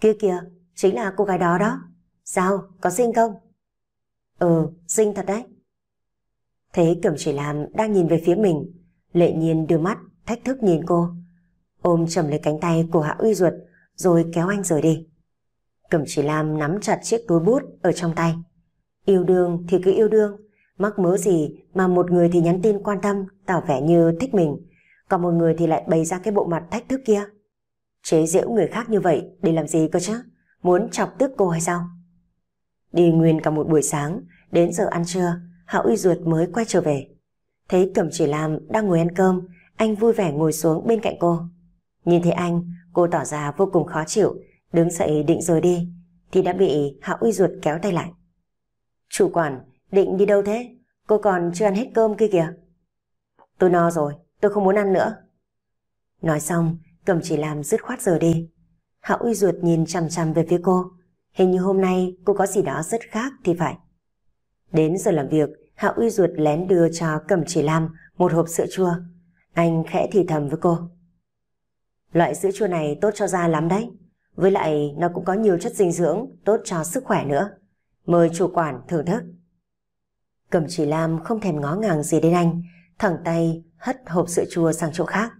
Kia kìa, chính là cô gái đó đó. Sao, có xinh không? Ừ, xinh thật đấy. Thế Cẩm Chỉ Lam đang nhìn về phía mình, lệ nhiên đưa mắt, thách thức nhìn cô. Ôm chầm lấy cánh tay của Hạ Uy Duật, rồi kéo anh rời đi. Cẩm Chỉ Lam nắm chặt chiếc túi bút ở trong tay. Yêu đương thì cứ yêu đương, Mắc mớ gì mà một người thì nhắn tin quan tâm, tỏ vẻ như thích mình, còn một người thì lại bày ra cái bộ mặt thách thức kia. Chế giễu người khác như vậy để làm gì cơ chứ? Muốn chọc tức cô hay sao? Đi nguyên cả một buổi sáng, đến giờ ăn trưa, Hạo Uy Duật mới quay trở về. Thấy Cẩm Chỉ Lam đang ngồi ăn cơm, anh vui vẻ ngồi xuống bên cạnh cô. Nhìn thấy anh, cô tỏ ra vô cùng khó chịu, đứng dậy định rời đi, thì đã bị Hạo Uy Duật kéo tay lại. Chủ quản, Định đi đâu thế? Cô còn chưa ăn hết cơm kia kìa. Tôi no rồi, tôi không muốn ăn nữa. Nói xong, cầm chỉ làm dứt khoát rời đi. Hạo uy ruột nhìn chằm chằm về phía cô. Hình như hôm nay cô có gì đó rất khác thì phải. Đến giờ làm việc, Hạo uy ruột lén đưa cho cầm chỉ làm một hộp sữa chua. Anh khẽ thì thầm với cô. Loại sữa chua này tốt cho da lắm đấy. Với lại nó cũng có nhiều chất dinh dưỡng tốt cho sức khỏe nữa. Mời chủ quản thưởng thức. Cầm chỉ Lam không thèm ngó ngàng gì đến anh, thẳng tay hất hộp sữa chua sang chỗ khác.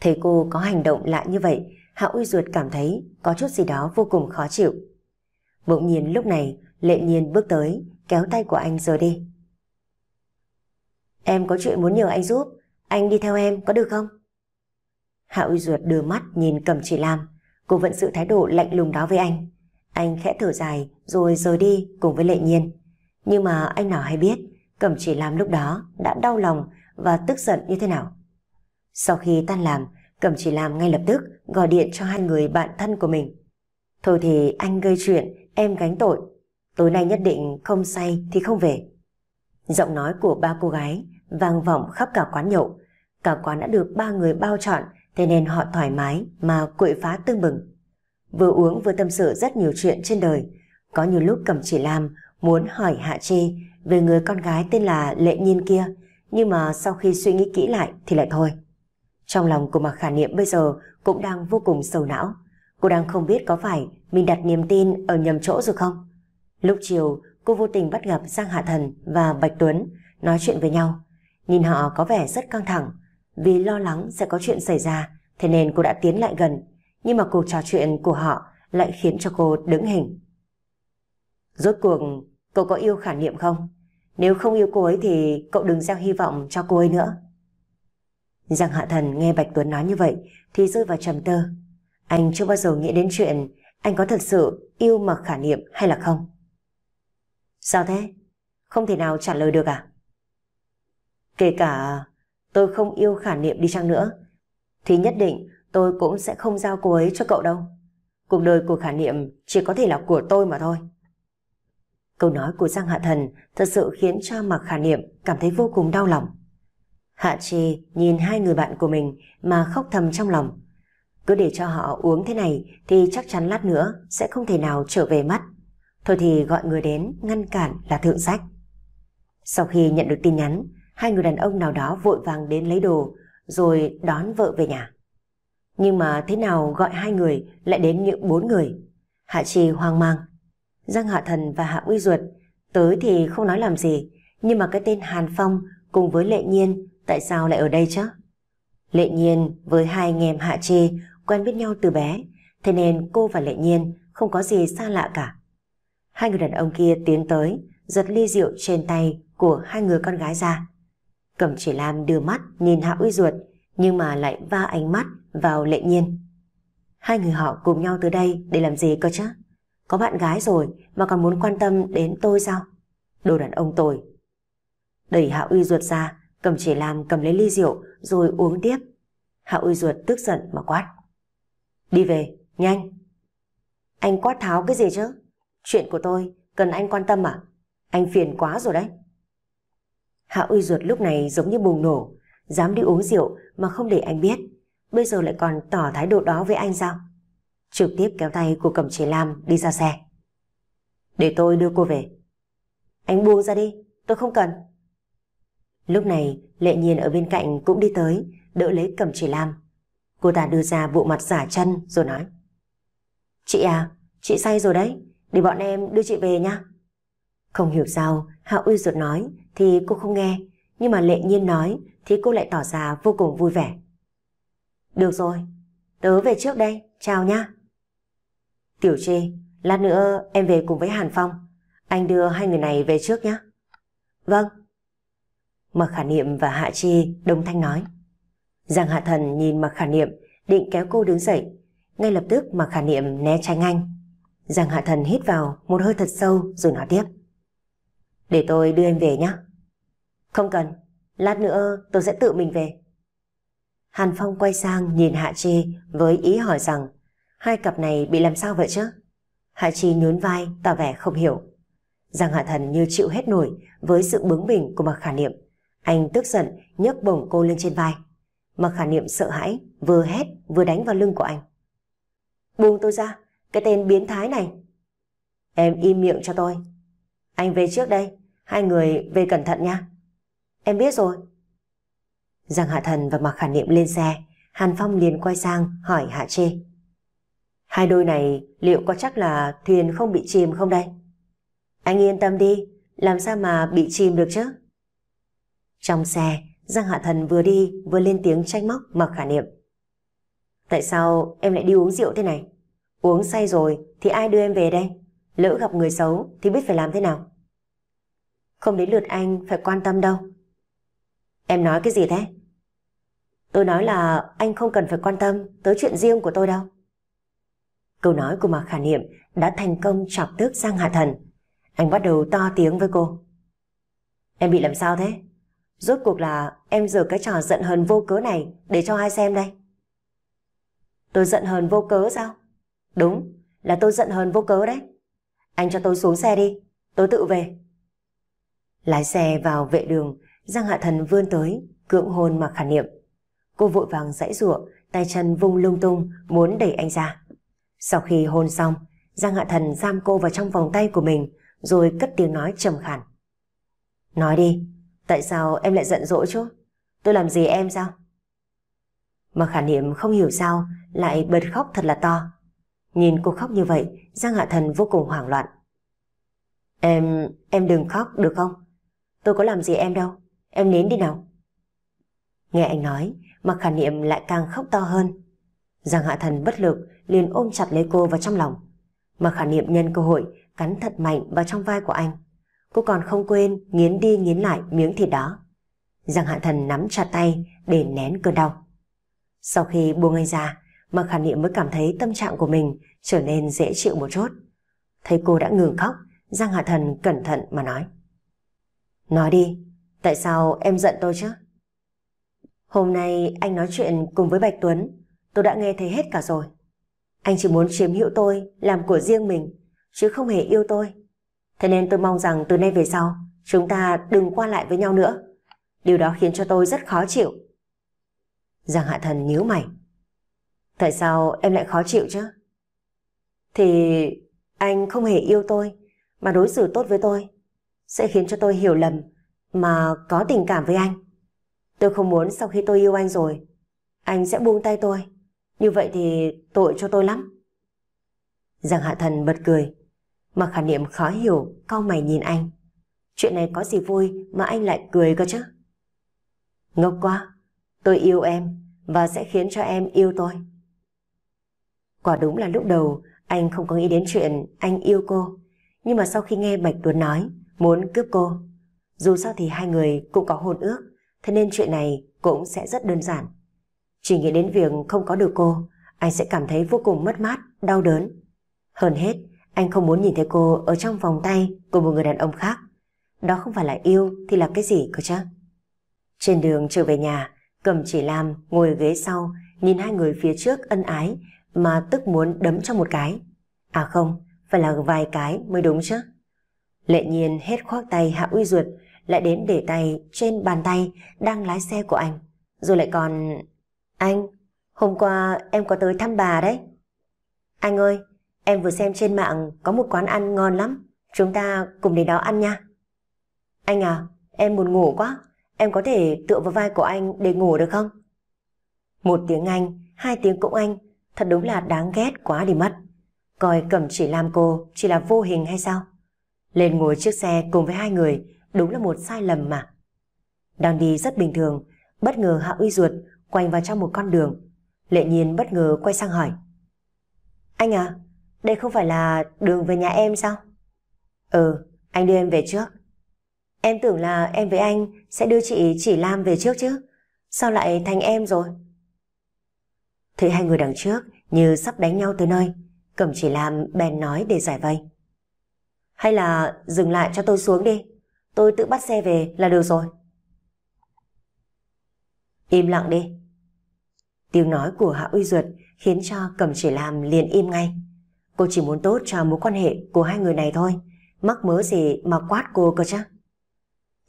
Thấy cô có hành động lạ như vậy, Hạ Uy Ruột cảm thấy có chút gì đó vô cùng khó chịu. Bỗng nhiên lúc này, Lệ Nhiên bước tới, kéo tay của anh rời đi. Em có chuyện muốn nhờ anh giúp, anh đi theo em có được không? Hạ Uy Ruột đưa mắt nhìn Cẩm Chỉ Lam, cô vẫn giữ thái độ lạnh lùng đó với anh. Anh khẽ thở dài rồi rời đi cùng với Lệ Nhiên. Nhưng mà anh nào hay biết Cẩm chỉ làm lúc đó đã đau lòng và tức giận như thế nào. Sau khi tan làm, Cẩm chỉ làm ngay lập tức gọi điện cho hai người bạn thân của mình. Thôi thì anh gây chuyện, em gánh tội. Tối nay nhất định không say thì không về. Giọng nói của ba cô gái vang vọng khắp cả quán nhậu. Cả quán đã được ba người bao chọn thế nên họ thoải mái mà quậy phá tương bừng. Vừa uống vừa tâm sự rất nhiều chuyện trên đời. Có nhiều lúc Cẩm chỉ làm muốn hỏi Hạ Chi về người con gái tên là Lệ Nhiên kia, nhưng mà sau khi suy nghĩ kỹ lại thì lại thôi. Trong lòng của Mạc Khả Niệm bây giờ cũng đang vô cùng sầu não. Cô đang không biết có phải mình đặt niềm tin ở nhầm chỗ rồi không? Lúc chiều, cô vô tình bắt gặp Giang Hạ Thần và Bạch Tuấn nói chuyện với nhau. Nhìn họ có vẻ rất căng thẳng, vì lo lắng sẽ có chuyện xảy ra, thế nên cô đã tiến lại gần. Nhưng mà cuộc trò chuyện của họ lại khiến cho cô đứng hình. Rốt cuộc Cậu có yêu khả niệm không? Nếu không yêu cô ấy thì cậu đừng gieo hy vọng cho cô ấy nữa. Giang Hạ Thần nghe Bạch Tuấn nói như vậy thì rơi vào trầm tư. Anh chưa bao giờ nghĩ đến chuyện anh có thật sự yêu mặc khả niệm hay là không? Sao thế? Không thể nào trả lời được à? Kể cả tôi không yêu khả niệm đi chăng nữa thì nhất định tôi cũng sẽ không giao cô ấy cho cậu đâu. Cuộc đời của khả niệm chỉ có thể là của tôi mà thôi. Câu nói của Giang Hạ Thần thật sự khiến cho Mạc Khả Niệm cảm thấy vô cùng đau lòng. Hạ Trì nhìn hai người bạn của mình mà khóc thầm trong lòng. Cứ để cho họ uống thế này thì chắc chắn lát nữa sẽ không thể nào trở về mắt. Thôi thì gọi người đến ngăn cản là thượng sách. Sau khi nhận được tin nhắn, hai người đàn ông nào đó vội vàng đến lấy đồ rồi đón vợ về nhà. Nhưng mà thế nào gọi hai người lại đến những bốn người? Hạ Trì hoang mang Giang Hạ Thần và Hạ Uy Duật tới thì không nói làm gì nhưng mà cái tên Hàn Phong cùng với Lệ Nhiên tại sao lại ở đây chứ? Lệ Nhiên với hai anh em Hạ chê quen biết nhau từ bé thế nên cô và Lệ Nhiên không có gì xa lạ cả. Hai người đàn ông kia tiến tới giật ly rượu trên tay của hai người con gái ra. Cẩm chỉ làm đưa mắt nhìn Hạ Uy Duật nhưng mà lại va ánh mắt vào Lệ Nhiên. Hai người họ cùng nhau tới đây để làm gì cơ chứ? Có bạn gái rồi mà còn muốn quan tâm đến tôi sao? Đồ đàn ông tồi. Đẩy Hạ Uy ruột ra, cầm chỉ làm cầm lấy ly rượu rồi uống tiếp. Hạ Uy ruột tức giận mà quát. Đi về, nhanh. Anh quát tháo cái gì chứ? Chuyện của tôi cần anh quan tâm à? Anh phiền quá rồi đấy. Hạ Uy ruột lúc này giống như bùng nổ, dám đi uống rượu mà không để anh biết. Bây giờ lại còn tỏ thái độ đó với anh sao? trực tiếp kéo tay của Cẩm Chỉ Lam đi ra xe. Để tôi đưa cô về. Anh buông ra đi, tôi không cần. Lúc này, Lệ Nhiên ở bên cạnh cũng đi tới, đỡ lấy Cẩm Chỉ Lam. Cô ta đưa ra bộ mặt giả chân rồi nói. Chị à, chị say rồi đấy, để bọn em đưa chị về nhá Không hiểu sao, Hạ Uy ruột nói thì cô không nghe, nhưng mà Lệ Nhiên nói thì cô lại tỏ ra vô cùng vui vẻ. Được rồi, tớ về trước đây, chào nhá Tiểu Chi, lát nữa em về cùng với Hàn Phong. Anh đưa hai người này về trước nhé. Vâng. Mặc Khả Niệm và Hạ Chi đồng thanh nói. Giang Hạ Thần nhìn Mặc Khả Niệm định kéo cô đứng dậy. Ngay lập tức Mặc Khả Niệm né tránh anh. Giang Hạ Thần hít vào một hơi thật sâu rồi nói tiếp. Để tôi đưa em về nhé. Không cần, lát nữa tôi sẽ tự mình về. Hàn Phong quay sang nhìn Hạ Chi với ý hỏi rằng Hai cặp này bị làm sao vậy chứ? Hạ Chi nhún vai, tỏ vẻ không hiểu. Giang Hạ Thần như chịu hết nổi với sự bướng bỉnh của Mạc Khả Niệm. Anh tức giận nhấc bổng cô lên trên vai. Mạc Khả Niệm sợ hãi, vừa hét vừa đánh vào lưng của anh. Buông tôi ra, cái tên biến thái này. Em im miệng cho tôi. Anh về trước đây, hai người về cẩn thận nha. Em biết rồi. Giang Hạ Thần và Mạc Khả Niệm lên xe, Hàn Phong liền quay sang hỏi Hạ Chi. Hai đôi này liệu có chắc là thuyền không bị chìm không đây? Anh yên tâm đi, làm sao mà bị chìm được chứ? Trong xe, Giang Hạ Thần vừa đi vừa lên tiếng trách móc Mạc Khả Niệm. Tại sao em lại đi uống rượu thế này? Uống say rồi thì ai đưa em về đây? Lỡ gặp người xấu thì biết phải làm thế nào? Không đến lượt anh phải quan tâm đâu. Em nói cái gì thế? Tôi nói là anh không cần phải quan tâm tới chuyện riêng của tôi đâu. Câu nói của Mạc Khả Niệm đã thành công chọc tức Giang Hạ Thần. Anh bắt đầu to tiếng với cô. Em bị làm sao thế? Rốt cuộc là em giở cái trò giận hờn vô cớ này để cho ai xem đây. Tôi giận hờn vô cớ sao? Đúng, là tôi giận hờn vô cớ đấy. Anh cho tôi xuống xe đi, tôi tự về. Lái xe vào vệ đường, Giang Hạ Thần vươn tới, cưỡng hôn Mạc Khả Niệm. Cô vội vàng dãy ruộng, tay chân vung lung tung, muốn đẩy anh ra. Sau khi hôn xong, Giang Hạ Thần giam cô vào trong vòng tay của mình rồi cất tiếng nói trầm khản. Nói đi, tại sao em lại giận dỗi chứ? Tôi làm gì em sao? Mà khả niệm không hiểu sao lại bật khóc thật là to. Nhìn cô khóc như vậy, Giang Hạ Thần vô cùng hoảng loạn. Em, em đừng khóc được không? Tôi có làm gì em đâu, em nín đi nào. Nghe anh nói, mà khả niệm lại càng khóc to hơn. Giang Hạ Thần bất lực liền ôm chặt lấy cô vào trong lòng. Mà khả niệm nhân cơ hội cắn thật mạnh vào trong vai của anh. Cô còn không quên nghiến đi nghiến lại miếng thịt đó. Giang hạ thần nắm chặt tay để nén cơn đau. Sau khi buông anh ra, mà khả niệm mới cảm thấy tâm trạng của mình trở nên dễ chịu một chút. Thấy cô đã ngừng khóc, Giang hạ thần cẩn thận mà nói. Nói đi, tại sao em giận tôi chứ? Hôm nay anh nói chuyện cùng với Bạch Tuấn, tôi đã nghe thấy hết cả rồi. Anh chỉ muốn chiếm hữu tôi, làm của riêng mình, chứ không hề yêu tôi. Thế nên tôi mong rằng từ nay về sau, chúng ta đừng qua lại với nhau nữa. Điều đó khiến cho tôi rất khó chịu. Giang Hạ Thần nhíu mày. Tại sao em lại khó chịu chứ? Thì anh không hề yêu tôi, mà đối xử tốt với tôi, sẽ khiến cho tôi hiểu lầm mà có tình cảm với anh. Tôi không muốn sau khi tôi yêu anh rồi, anh sẽ buông tay tôi. Như vậy thì tội cho tôi lắm. Giang Hạ Thần bật cười. mà khả niệm khó hiểu, cau mày nhìn anh. Chuyện này có gì vui mà anh lại cười cơ chứ? Ngốc quá, tôi yêu em và sẽ khiến cho em yêu tôi. Quả đúng là lúc đầu anh không có nghĩ đến chuyện anh yêu cô. Nhưng mà sau khi nghe Bạch Tuấn nói muốn cướp cô, dù sao thì hai người cũng có hôn ước, thế nên chuyện này cũng sẽ rất đơn giản. Chỉ nghĩ đến việc không có được cô, anh sẽ cảm thấy vô cùng mất mát, đau đớn. Hơn hết, anh không muốn nhìn thấy cô ở trong vòng tay của một người đàn ông khác. Đó không phải là yêu thì là cái gì cơ chứ? Trên đường trở về nhà, cầm chỉ làm ngồi ghế sau, nhìn hai người phía trước ân ái mà tức muốn đấm cho một cái. À không, phải là vài cái mới đúng chứ. Lệ nhiên hết khoác tay hạ uy ruột, lại đến để tay trên bàn tay đang lái xe của anh. Rồi lại còn... Anh, hôm qua em có tới thăm bà đấy. Anh ơi, em vừa xem trên mạng có một quán ăn ngon lắm, chúng ta cùng đến đó ăn nha. Anh à, em buồn ngủ quá, em có thể tựa vào vai của anh để ngủ được không? Một tiếng Anh, hai tiếng cũng Anh, thật đúng là đáng ghét quá đi mất. Coi cẩm chỉ làm cô chỉ là vô hình hay sao? Lên ngồi chiếc xe cùng với hai người đúng là một sai lầm mà. Đang đi rất bình thường, bất ngờ Hạ Uy Ruột quành vào trong một con đường. Lệ nhiên bất ngờ quay sang hỏi. Anh à, đây không phải là đường về nhà em sao? Ừ, anh đưa em về trước. Em tưởng là em với anh sẽ đưa chị Chỉ Lam về trước chứ. Sao lại thành em rồi? Thấy hai người đằng trước như sắp đánh nhau tới nơi. Cẩm Chỉ Lam bèn nói để giải vây. Hay là dừng lại cho tôi xuống đi. Tôi tự bắt xe về là được rồi. Im lặng đi. Tiếng nói của Hạ Uy Duật khiến cho Cẩm Chỉ Lam liền im ngay. Cô chỉ muốn tốt cho mối quan hệ của hai người này thôi, mắc mớ gì mà quát cô cơ chứ.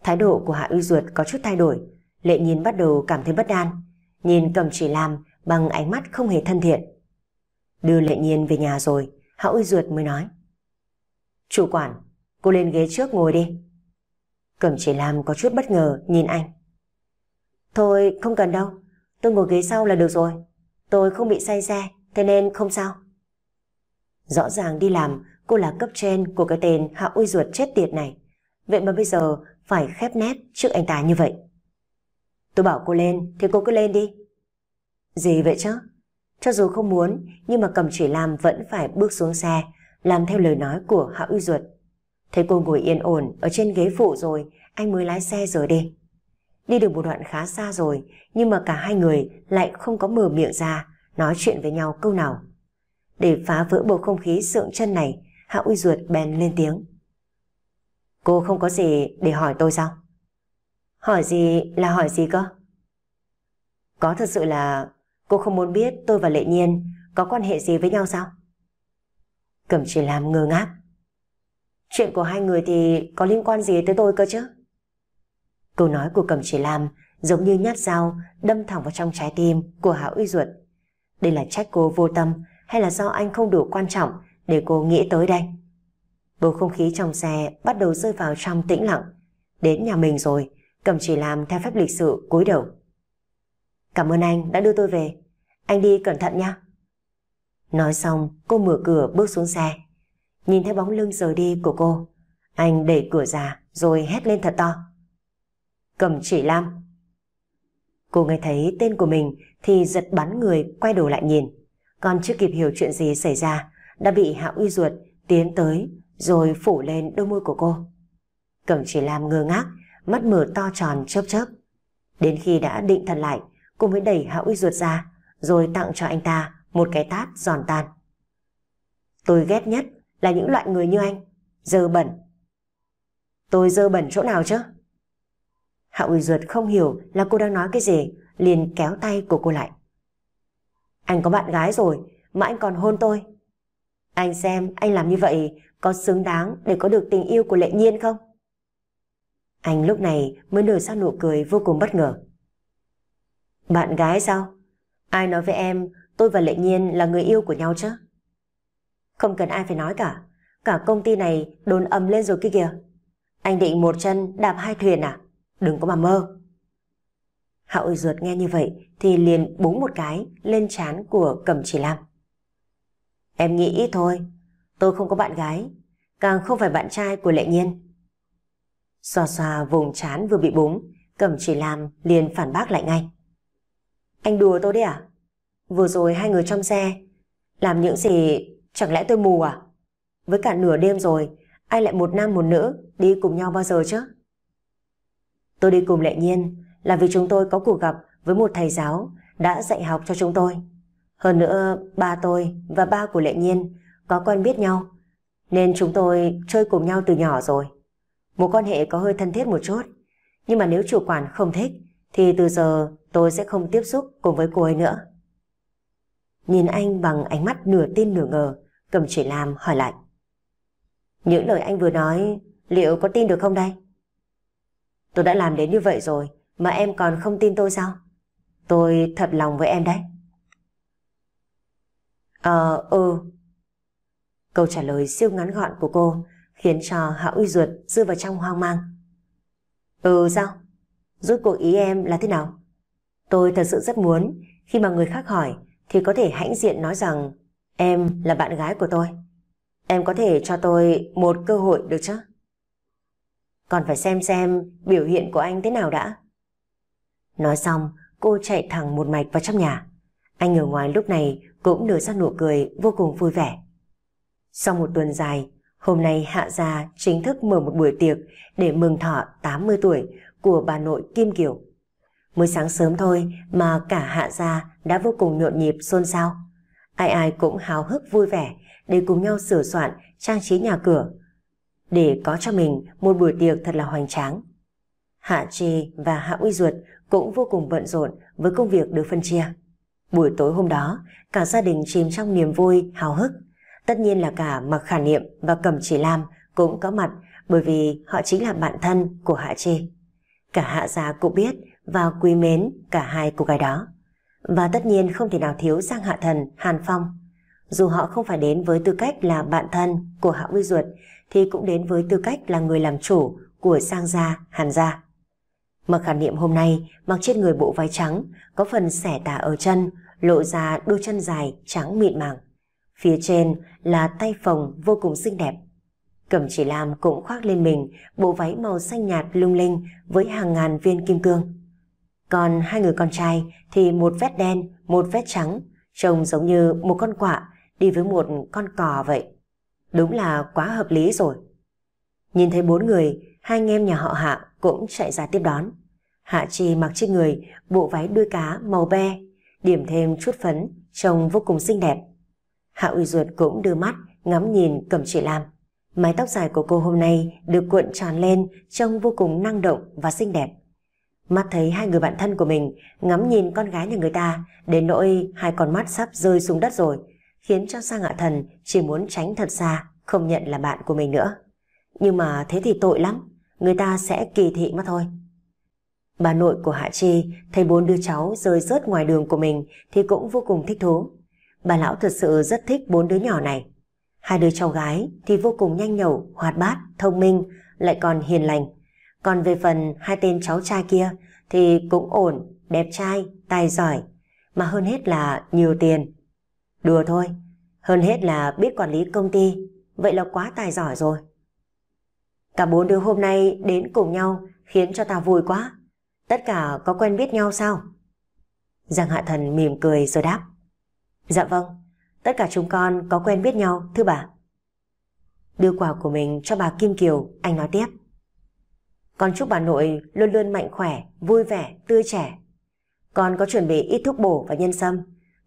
Thái độ của Hạ Uy Duật có chút thay đổi, Lệ nhìn bắt đầu cảm thấy bất an, nhìn Cẩm Chỉ Lam bằng ánh mắt không hề thân thiện. Đưa Lệ Nhiên về nhà rồi, Hạ Uy Duật mới nói. Chủ quản, cô lên ghế trước ngồi đi. Cẩm Chỉ Lam có chút bất ngờ nhìn anh. Thôi không cần đâu, Tôi ngồi ghế sau là được rồi. Tôi không bị say xe, thế nên không sao. Rõ ràng đi làm, cô là cấp trên của cái tên hạ uy ruột chết tiệt này. Vậy mà bây giờ phải khép nép trước anh ta như vậy. Tôi bảo cô lên, thì cô cứ lên đi. Gì vậy chứ? Cho dù không muốn, nhưng mà cầm chỉ làm vẫn phải bước xuống xe, làm theo lời nói của hạ uy ruột. Thấy cô ngồi yên ổn ở trên ghế phụ rồi, anh mới lái xe rời đi. Đi được một đoạn khá xa rồi, nhưng mà cả hai người lại không có mở miệng ra, nói chuyện với nhau câu nào. Để phá vỡ bầu không khí sượng chân này, Hạ Uy Ruột bèn lên tiếng. Cô không có gì để hỏi tôi sao? Hỏi gì là hỏi gì cơ? Có thật sự là cô không muốn biết tôi và Lệ Nhiên có quan hệ gì với nhau sao? Cẩm chỉ làm ngơ ngác. Chuyện của hai người thì có liên quan gì tới tôi cơ chứ? Câu nói của Cẩm Chỉ Lam giống như nhát dao đâm thẳng vào trong trái tim của Hạ Uy Duật. Đây là trách cô vô tâm hay là do anh không đủ quan trọng để cô nghĩ tới đây? Bầu không khí trong xe bắt đầu rơi vào trong tĩnh lặng. Đến nhà mình rồi, Cẩm Chỉ Lam theo phép lịch sự cúi đầu. Cảm ơn anh đã đưa tôi về. Anh đi cẩn thận nha. Nói xong, cô mở cửa bước xuống xe. Nhìn thấy bóng lưng rời đi của cô, anh đẩy cửa ra rồi hét lên thật to cầm chỉ lam. Cô nghe thấy tên của mình thì giật bắn người quay đầu lại nhìn. Còn chưa kịp hiểu chuyện gì xảy ra, đã bị Hạ Uy Duật tiến tới rồi phủ lên đôi môi của cô. Cẩm chỉ Lam ngơ ngác, mắt mở to tròn chớp chớp. Đến khi đã định thần lại, cô mới đẩy Hạ Uy Duật ra, rồi tặng cho anh ta một cái tát giòn tan. Tôi ghét nhất là những loại người như anh, dơ bẩn. Tôi dơ bẩn chỗ nào chứ? Hạ Uy Duật không hiểu là cô đang nói cái gì, liền kéo tay của cô lại. Anh có bạn gái rồi, mà anh còn hôn tôi. Anh xem anh làm như vậy có xứng đáng để có được tình yêu của lệ nhiên không? Anh lúc này mới nở ra nụ cười vô cùng bất ngờ. Bạn gái sao? Ai nói với em tôi và lệ nhiên là người yêu của nhau chứ? Không cần ai phải nói cả. Cả công ty này đồn ầm lên rồi kia kìa. Anh định một chân đạp hai thuyền à? đừng có mà mơ. Hạ ôi ruột nghe như vậy thì liền búng một cái lên trán của Cẩm Chỉ Lam. Em nghĩ thôi, tôi không có bạn gái, càng không phải bạn trai của Lệ Nhiên. Xòa xòa vùng chán vừa bị búng, Cẩm Chỉ Lam liền phản bác lại ngay. Anh đùa tôi đấy à? Vừa rồi hai người trong xe, làm những gì chẳng lẽ tôi mù à? Với cả nửa đêm rồi, ai lại một nam một nữ đi cùng nhau bao giờ chứ? Tôi đi cùng Lệ Nhiên là vì chúng tôi có cuộc gặp với một thầy giáo đã dạy học cho chúng tôi. Hơn nữa, ba tôi và ba của Lệ Nhiên có quen biết nhau, nên chúng tôi chơi cùng nhau từ nhỏ rồi. Một quan hệ có hơi thân thiết một chút, nhưng mà nếu chủ quản không thích, thì từ giờ tôi sẽ không tiếp xúc cùng với cô ấy nữa. Nhìn anh bằng ánh mắt nửa tin nửa ngờ, cầm chỉ làm hỏi lại. Những lời anh vừa nói, liệu có tin được không đây? Tôi đã làm đến như vậy rồi mà em còn không tin tôi sao? Tôi thật lòng với em đấy. Ờ, ừ. Câu trả lời siêu ngắn gọn của cô khiến cho Hạo Uy Ruột rơi vào trong hoang mang. Ừ sao? rốt cuộc ý em là thế nào? Tôi thật sự rất muốn khi mà người khác hỏi thì có thể hãnh diện nói rằng em là bạn gái của tôi. Em có thể cho tôi một cơ hội được chứ? còn phải xem xem biểu hiện của anh thế nào đã. Nói xong, cô chạy thẳng một mạch vào trong nhà. Anh ở ngoài lúc này cũng nở ra nụ cười vô cùng vui vẻ. Sau một tuần dài, hôm nay Hạ Gia chính thức mở một buổi tiệc để mừng thọ 80 tuổi của bà nội Kim Kiều. Mới sáng sớm thôi mà cả Hạ Gia đã vô cùng nhộn nhịp xôn xao. Ai ai cũng háo hức vui vẻ để cùng nhau sửa soạn, trang trí nhà cửa, để có cho mình một buổi tiệc thật là hoành tráng. Hạ Trì và Hạ Uy Duật cũng vô cùng bận rộn với công việc được phân chia. Buổi tối hôm đó, cả gia đình chìm trong niềm vui, hào hức. Tất nhiên là cả Mặc Khả Niệm và Cẩm Chỉ Lam cũng có mặt bởi vì họ chính là bạn thân của Hạ Trì. Cả Hạ Gia cũng biết và quý mến cả hai cô gái đó. Và tất nhiên không thể nào thiếu Giang Hạ Thần, Hàn Phong. Dù họ không phải đến với tư cách là bạn thân của Hạ Uy Duật, thì cũng đến với tư cách là người làm chủ của Sang Gia, Hàn Gia. Mặc khả niệm hôm nay mặc trên người bộ váy trắng, có phần xẻ tà ở chân, lộ ra đôi chân dài trắng mịn màng. Phía trên là tay phồng vô cùng xinh đẹp. Cẩm chỉ làm cũng khoác lên mình bộ váy màu xanh nhạt lung linh với hàng ngàn viên kim cương. Còn hai người con trai thì một vét đen, một vét trắng, trông giống như một con quạ đi với một con cò vậy. Đúng là quá hợp lý rồi. Nhìn thấy bốn người, hai anh em nhà họ Hạ cũng chạy ra tiếp đón. Hạ Chi mặc trên người bộ váy đuôi cá màu be, điểm thêm chút phấn, trông vô cùng xinh đẹp. Hạ Uy Ruột cũng đưa mắt ngắm nhìn Cẩm Chỉ Lam. Mái tóc dài của cô hôm nay được cuộn tròn lên trông vô cùng năng động và xinh đẹp. Mắt thấy hai người bạn thân của mình ngắm nhìn con gái nhà người ta đến nỗi hai con mắt sắp rơi xuống đất rồi khiến cho Giang Hạ Thần chỉ muốn tránh thật xa, không nhận là bạn của mình nữa. Nhưng mà thế thì tội lắm, người ta sẽ kỳ thị mà thôi. Bà nội của Hạ Chi thấy bốn đứa cháu rơi rớt ngoài đường của mình thì cũng vô cùng thích thú. Bà lão thật sự rất thích bốn đứa nhỏ này. Hai đứa cháu gái thì vô cùng nhanh nhẩu, hoạt bát, thông minh, lại còn hiền lành. Còn về phần hai tên cháu trai kia thì cũng ổn, đẹp trai, tài giỏi, mà hơn hết là nhiều tiền, Đùa thôi, hơn hết là biết quản lý công ty, vậy là quá tài giỏi rồi. Cả bốn đứa hôm nay đến cùng nhau khiến cho ta vui quá. Tất cả có quen biết nhau sao? Giang Hạ Thần mỉm cười rồi đáp. Dạ vâng, tất cả chúng con có quen biết nhau, thưa bà. Đưa quà của mình cho bà Kim Kiều, anh nói tiếp. Con chúc bà nội luôn luôn mạnh khỏe, vui vẻ, tươi trẻ. Con có chuẩn bị ít thuốc bổ và nhân sâm,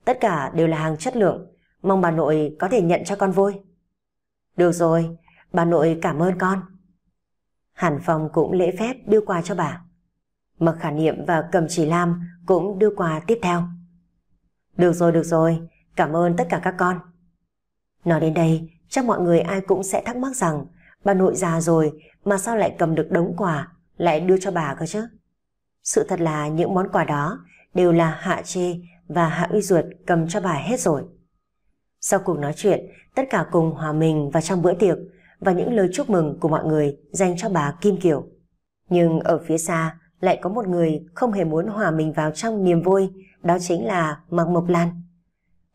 Tất cả đều là hàng chất lượng, mong bà nội có thể nhận cho con vui. Được rồi, bà nội cảm ơn con. Hàn Phong cũng lễ phép đưa quà cho bà. Mật Khả Niệm và Cầm Chỉ Lam cũng đưa quà tiếp theo. Được rồi, được rồi, cảm ơn tất cả các con. Nói đến đây, chắc mọi người ai cũng sẽ thắc mắc rằng bà nội già rồi mà sao lại cầm được đống quà lại đưa cho bà cơ chứ. Sự thật là những món quà đó đều là hạ chê và Hạ Uy duật cầm cho bà hết rồi. Sau cuộc nói chuyện, tất cả cùng hòa mình vào trong bữa tiệc và những lời chúc mừng của mọi người dành cho bà Kim Kiều. Nhưng ở phía xa lại có một người không hề muốn hòa mình vào trong niềm vui, đó chính là Mạc Mộc Lan.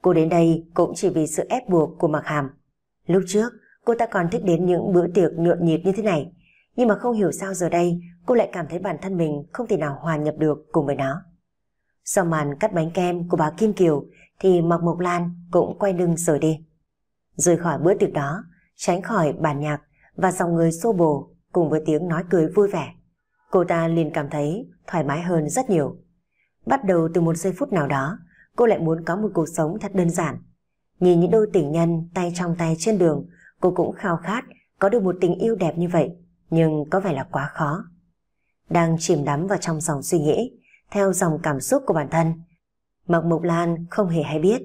Cô đến đây cũng chỉ vì sự ép buộc của Mạc Hàm. Lúc trước, cô ta còn thích đến những bữa tiệc nhộn nhịp như thế này, nhưng mà không hiểu sao giờ đây cô lại cảm thấy bản thân mình không thể nào hòa nhập được cùng với nó. Sau màn cắt bánh kem của bà Kim Kiều thì Mạc Mộc Lan cũng quay lưng rời đi. Rời khỏi bữa tiệc đó, tránh khỏi bản nhạc và dòng người xô bồ cùng với tiếng nói cười vui vẻ. Cô ta liền cảm thấy thoải mái hơn rất nhiều. Bắt đầu từ một giây phút nào đó, cô lại muốn có một cuộc sống thật đơn giản. Nhìn những đôi tình nhân tay trong tay trên đường, cô cũng khao khát có được một tình yêu đẹp như vậy, nhưng có vẻ là quá khó. Đang chìm đắm vào trong dòng suy nghĩ, theo dòng cảm xúc của bản thân. Mộc Mộc Lan không hề hay biết,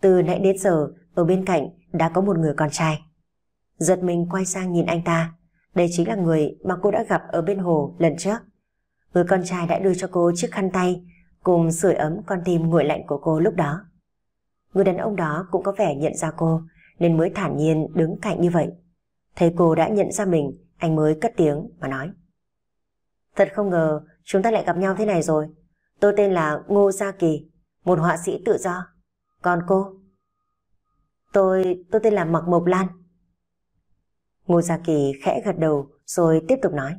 từ nãy đến giờ ở bên cạnh đã có một người con trai. Giật mình quay sang nhìn anh ta, đây chính là người mà cô đã gặp ở bên hồ lần trước. Người con trai đã đưa cho cô chiếc khăn tay cùng sưởi ấm con tim nguội lạnh của cô lúc đó. Người đàn ông đó cũng có vẻ nhận ra cô nên mới thản nhiên đứng cạnh như vậy. Thấy cô đã nhận ra mình, anh mới cất tiếng mà nói. Thật không ngờ chúng ta lại gặp nhau thế này rồi. Tôi tên là Ngô Gia Kỳ, một họa sĩ tự do. Còn cô? Tôi, tôi tên là Mạc Mộc Lan. Ngô Gia Kỳ khẽ gật đầu rồi tiếp tục nói.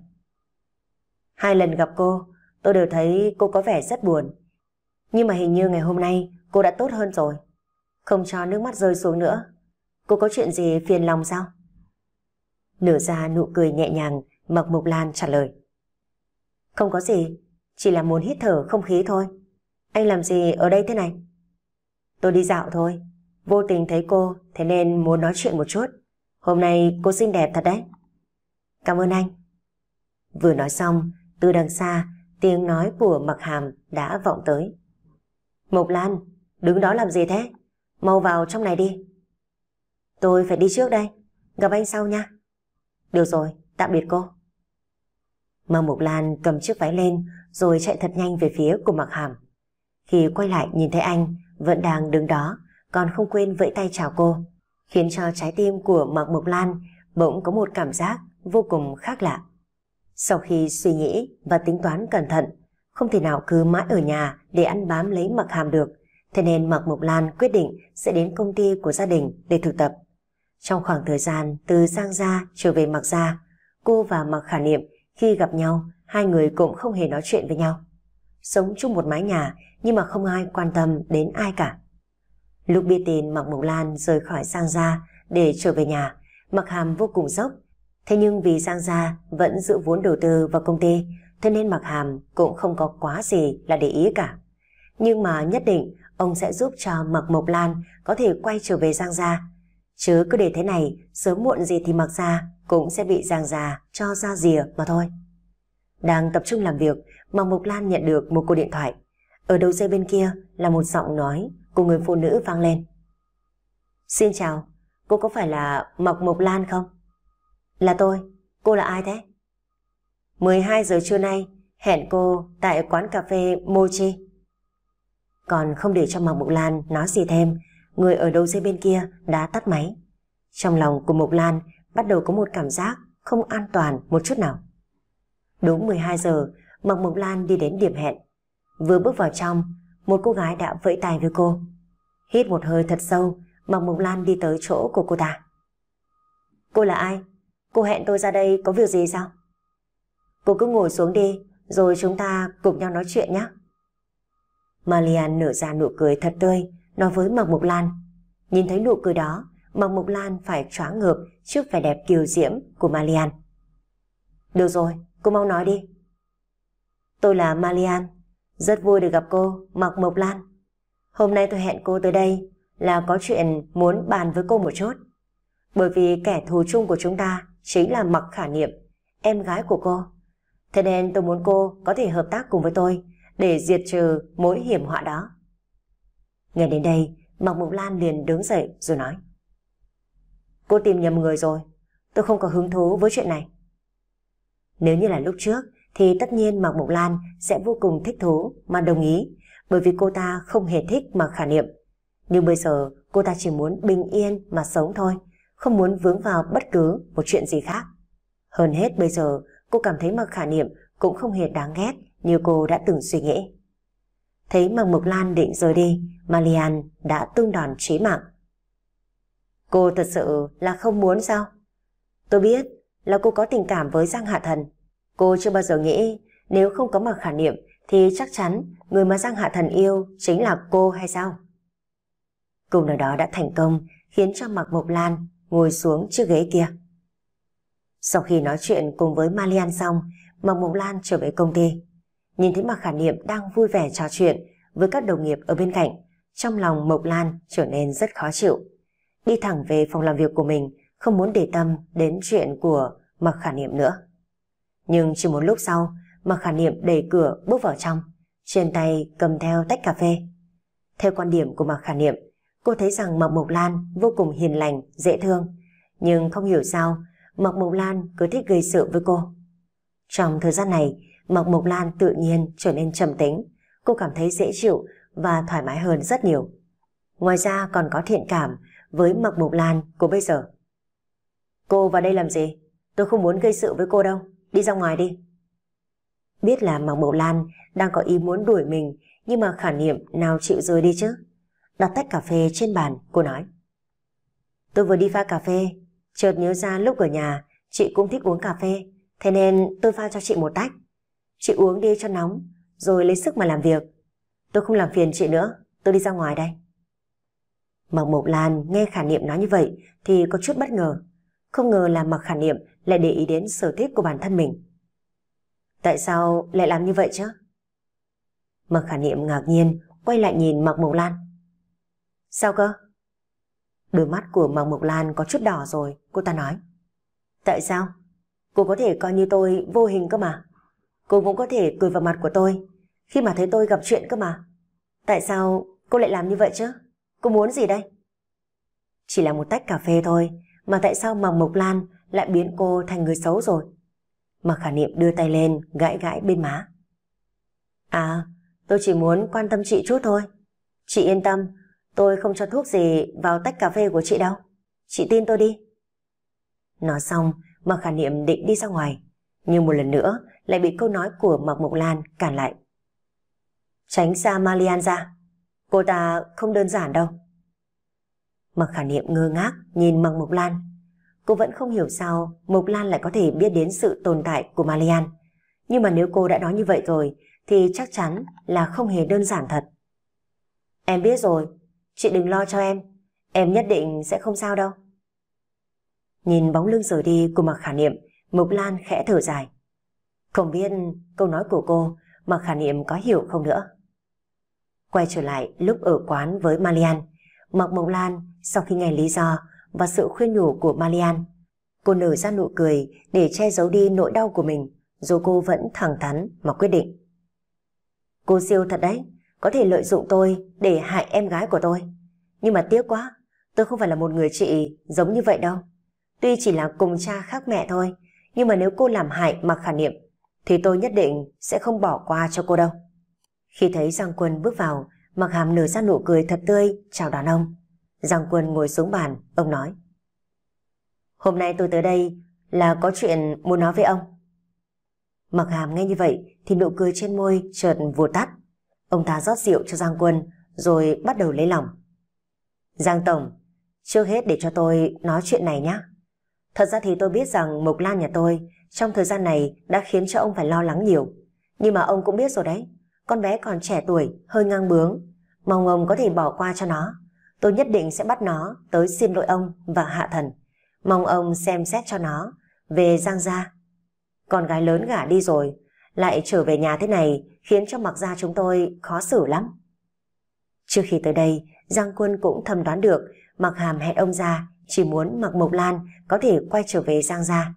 Hai lần gặp cô, tôi đều thấy cô có vẻ rất buồn. Nhưng mà hình như ngày hôm nay cô đã tốt hơn rồi. Không cho nước mắt rơi xuống nữa. Cô có chuyện gì phiền lòng sao? Nửa ra nụ cười nhẹ nhàng, Mạc Mộc Lan trả lời. Không có gì, chỉ là muốn hít thở không khí thôi. Anh làm gì ở đây thế này? Tôi đi dạo thôi, vô tình thấy cô, thế nên muốn nói chuyện một chút. Hôm nay cô xinh đẹp thật đấy. Cảm ơn anh. Vừa nói xong, từ đằng xa, tiếng nói của mặc hàm đã vọng tới. Mộc Lan, đứng đó làm gì thế? Mau vào trong này đi. Tôi phải đi trước đây, gặp anh sau nha. Được rồi, tạm biệt cô. Mà Mộc Lan cầm chiếc váy lên, rồi chạy thật nhanh về phía của Mạc Hàm. Khi quay lại nhìn thấy anh vẫn đang đứng đó, còn không quên vẫy tay chào cô, khiến cho trái tim của Mạc Mộc Lan bỗng có một cảm giác vô cùng khác lạ. Sau khi suy nghĩ và tính toán cẩn thận, không thể nào cứ mãi ở nhà để ăn bám lấy Mạc Hàm được, thế nên Mạc Mộc Lan quyết định sẽ đến công ty của gia đình để thực tập. Trong khoảng thời gian từ Giang Gia trở về Mạc Gia, cô và Mạc Khả Niệm khi gặp nhau hai người cũng không hề nói chuyện với nhau. Sống chung một mái nhà nhưng mà không ai quan tâm đến ai cả. Lúc biết tin Mạc Mộc Lan rời khỏi Giang Gia để trở về nhà, Mạc Hàm vô cùng dốc. Thế nhưng vì Giang Gia vẫn giữ vốn đầu tư vào công ty, thế nên Mạc Hàm cũng không có quá gì là để ý cả. Nhưng mà nhất định ông sẽ giúp cho Mạc Mộc Lan có thể quay trở về Giang Gia. Chứ cứ để thế này, sớm muộn gì thì Mạc Gia cũng sẽ bị Giang Gia cho ra rìa mà thôi. Đang tập trung làm việc, mà Mộc Lan nhận được một cuộc điện thoại. Ở đầu dây bên kia là một giọng nói của người phụ nữ vang lên. Xin chào, cô có phải là Mộc Mộc Lan không? Là tôi, cô là ai thế? 12 giờ trưa nay, hẹn cô tại quán cà phê Mochi. Còn không để cho Mộc Mộc Lan nói gì thêm, người ở đầu dây bên kia đã tắt máy. Trong lòng của Mộc Lan bắt đầu có một cảm giác không an toàn một chút nào. Đúng 12 giờ, Mộc Mộc Lan đi đến điểm hẹn. Vừa bước vào trong, một cô gái đã vẫy tay với cô. Hít một hơi thật sâu, Mộc Mộc Lan đi tới chỗ của cô ta. Cô là ai? Cô hẹn tôi ra đây có việc gì sao? Cô cứ ngồi xuống đi, rồi chúng ta cùng nhau nói chuyện nhé. Malia nở ra nụ cười thật tươi, nói với Mộc Mộc Lan. Nhìn thấy nụ cười đó, Mộc Mộc Lan phải choáng ngợp trước vẻ đẹp kiều diễm của Malian. Được rồi, Cô mau nói đi. Tôi là Malian. Rất vui được gặp cô, Mạc Mộc Lan. Hôm nay tôi hẹn cô tới đây là có chuyện muốn bàn với cô một chút. Bởi vì kẻ thù chung của chúng ta chính là Mạc Khả Niệm, em gái của cô. Thế nên tôi muốn cô có thể hợp tác cùng với tôi để diệt trừ mối hiểm họa đó. Nghe đến đây, Mạc Mộc Lan liền đứng dậy rồi nói. Cô tìm nhầm người rồi, tôi không có hứng thú với chuyện này. Nếu như là lúc trước, thì tất nhiên Mạc Mộc Lan sẽ vô cùng thích thú mà đồng ý, bởi vì cô ta không hề thích Mạc Khả Niệm. Nhưng bây giờ cô ta chỉ muốn bình yên mà sống thôi, không muốn vướng vào bất cứ một chuyện gì khác. Hơn hết bây giờ, cô cảm thấy Mạc Khả Niệm cũng không hề đáng ghét như cô đã từng suy nghĩ. Thấy Mạc Mộc Lan định rời đi, Malian đã tung đòn chí mạng. Cô thật sự là không muốn sao? Tôi biết là cô có tình cảm với Giang Hạ Thần. Cô chưa bao giờ nghĩ nếu không có mặc khả niệm thì chắc chắn người mà Giang Hạ Thần yêu chính là cô hay sao? Câu nói đó đã thành công khiến cho Mạc Mộc Lan ngồi xuống chiếc ghế kia. Sau khi nói chuyện cùng với Malian xong, Mạc Mộc Lan trở về công ty. Nhìn thấy Mạc Khả Niệm đang vui vẻ trò chuyện với các đồng nghiệp ở bên cạnh, trong lòng Mộc Lan trở nên rất khó chịu. Đi thẳng về phòng làm việc của mình, không muốn để tâm đến chuyện của Mạc Khả Niệm nữa. Nhưng chỉ một lúc sau, Mạc Khả Niệm đẩy cửa bước vào trong, trên tay cầm theo tách cà phê. Theo quan điểm của Mạc Khả Niệm, cô thấy rằng Mạc Mộc Lan vô cùng hiền lành, dễ thương, nhưng không hiểu sao Mạc Mộc Lan cứ thích gây sự với cô. Trong thời gian này, Mạc Mộc Lan tự nhiên trở nên trầm tính, cô cảm thấy dễ chịu và thoải mái hơn rất nhiều. Ngoài ra còn có thiện cảm với Mạc Mộc Lan của bây giờ. Cô vào đây làm gì? Tôi không muốn gây sự với cô đâu. Đi ra ngoài đi. Biết là Mạc Mậu Lan đang có ý muốn đuổi mình nhưng mà khả niệm nào chịu rồi đi chứ. Đặt tách cà phê trên bàn, cô nói. Tôi vừa đi pha cà phê, chợt nhớ ra lúc ở nhà chị cũng thích uống cà phê, thế nên tôi pha cho chị một tách. Chị uống đi cho nóng, rồi lấy sức mà làm việc. Tôi không làm phiền chị nữa, tôi đi ra ngoài đây. Mạc Mộc Lan nghe khả niệm nói như vậy thì có chút bất ngờ. Không ngờ là mặc khả niệm lại để ý đến sở thích của bản thân mình. Tại sao lại làm như vậy chứ? Mặc khả niệm ngạc nhiên, quay lại nhìn mặc mộc lan. Sao cơ? Đôi mắt của mặc mộc lan có chút đỏ rồi, cô ta nói. Tại sao? Cô có thể coi như tôi vô hình cơ mà. Cô cũng có thể cười vào mặt của tôi, khi mà thấy tôi gặp chuyện cơ mà. Tại sao cô lại làm như vậy chứ? Cô muốn gì đây? Chỉ là một tách cà phê thôi, mà tại sao mà Mộc Lan lại biến cô thành người xấu rồi? Mà khả niệm đưa tay lên, gãi gãi bên má. À, tôi chỉ muốn quan tâm chị chút thôi. Chị yên tâm, tôi không cho thuốc gì vào tách cà phê của chị đâu. Chị tin tôi đi. Nói xong, mà khả niệm định đi ra ngoài. Nhưng một lần nữa lại bị câu nói của Mạc Mộc Lan cản lại. Tránh xa Malian ra. Cô ta không đơn giản đâu. Mặc khả niệm ngơ ngác nhìn Mặc Mộc Lan. Cô vẫn không hiểu sao Mộc Lan lại có thể biết đến sự tồn tại của Malian. Nhưng mà nếu cô đã nói như vậy rồi thì chắc chắn là không hề đơn giản thật. Em biết rồi, chị đừng lo cho em. Em nhất định sẽ không sao đâu. Nhìn bóng lưng rời đi của mặc Khả Niệm, Mộc Lan khẽ thở dài. Không biết câu nói của cô mặc Khả Niệm có hiểu không nữa. Quay trở lại lúc ở quán với Malian, mặc Mộc Lan sau khi nghe lý do và sự khuyên nhủ của Malian, cô nở ra nụ cười để che giấu đi nỗi đau của mình, dù cô vẫn thẳng thắn mà quyết định. Cô siêu thật đấy, có thể lợi dụng tôi để hại em gái của tôi. Nhưng mà tiếc quá, tôi không phải là một người chị giống như vậy đâu. Tuy chỉ là cùng cha khác mẹ thôi, nhưng mà nếu cô làm hại mà khả niệm, thì tôi nhất định sẽ không bỏ qua cho cô đâu. Khi thấy Giang Quân bước vào, Mặc Hàm nở ra nụ cười thật tươi, chào đón ông. Giang Quân ngồi xuống bàn, ông nói. Hôm nay tôi tới đây là có chuyện muốn nói với ông. Mặc hàm nghe như vậy thì nụ cười trên môi chợt vụt tắt. Ông ta rót rượu cho Giang Quân rồi bắt đầu lấy lòng. Giang Tổng, trước hết để cho tôi nói chuyện này nhé. Thật ra thì tôi biết rằng Mộc Lan nhà tôi trong thời gian này đã khiến cho ông phải lo lắng nhiều. Nhưng mà ông cũng biết rồi đấy, con bé còn trẻ tuổi, hơi ngang bướng. Mong ông có thể bỏ qua cho nó, Tôi nhất định sẽ bắt nó tới xin lỗi ông và hạ thần. Mong ông xem xét cho nó. Về Giang Gia. Con gái lớn gả đi rồi. Lại trở về nhà thế này khiến cho mặc gia chúng tôi khó xử lắm. Trước khi tới đây, Giang Quân cũng thầm đoán được mặc hàm hẹn ông ra chỉ muốn mặc Mộc Lan có thể quay trở về Giang Gia.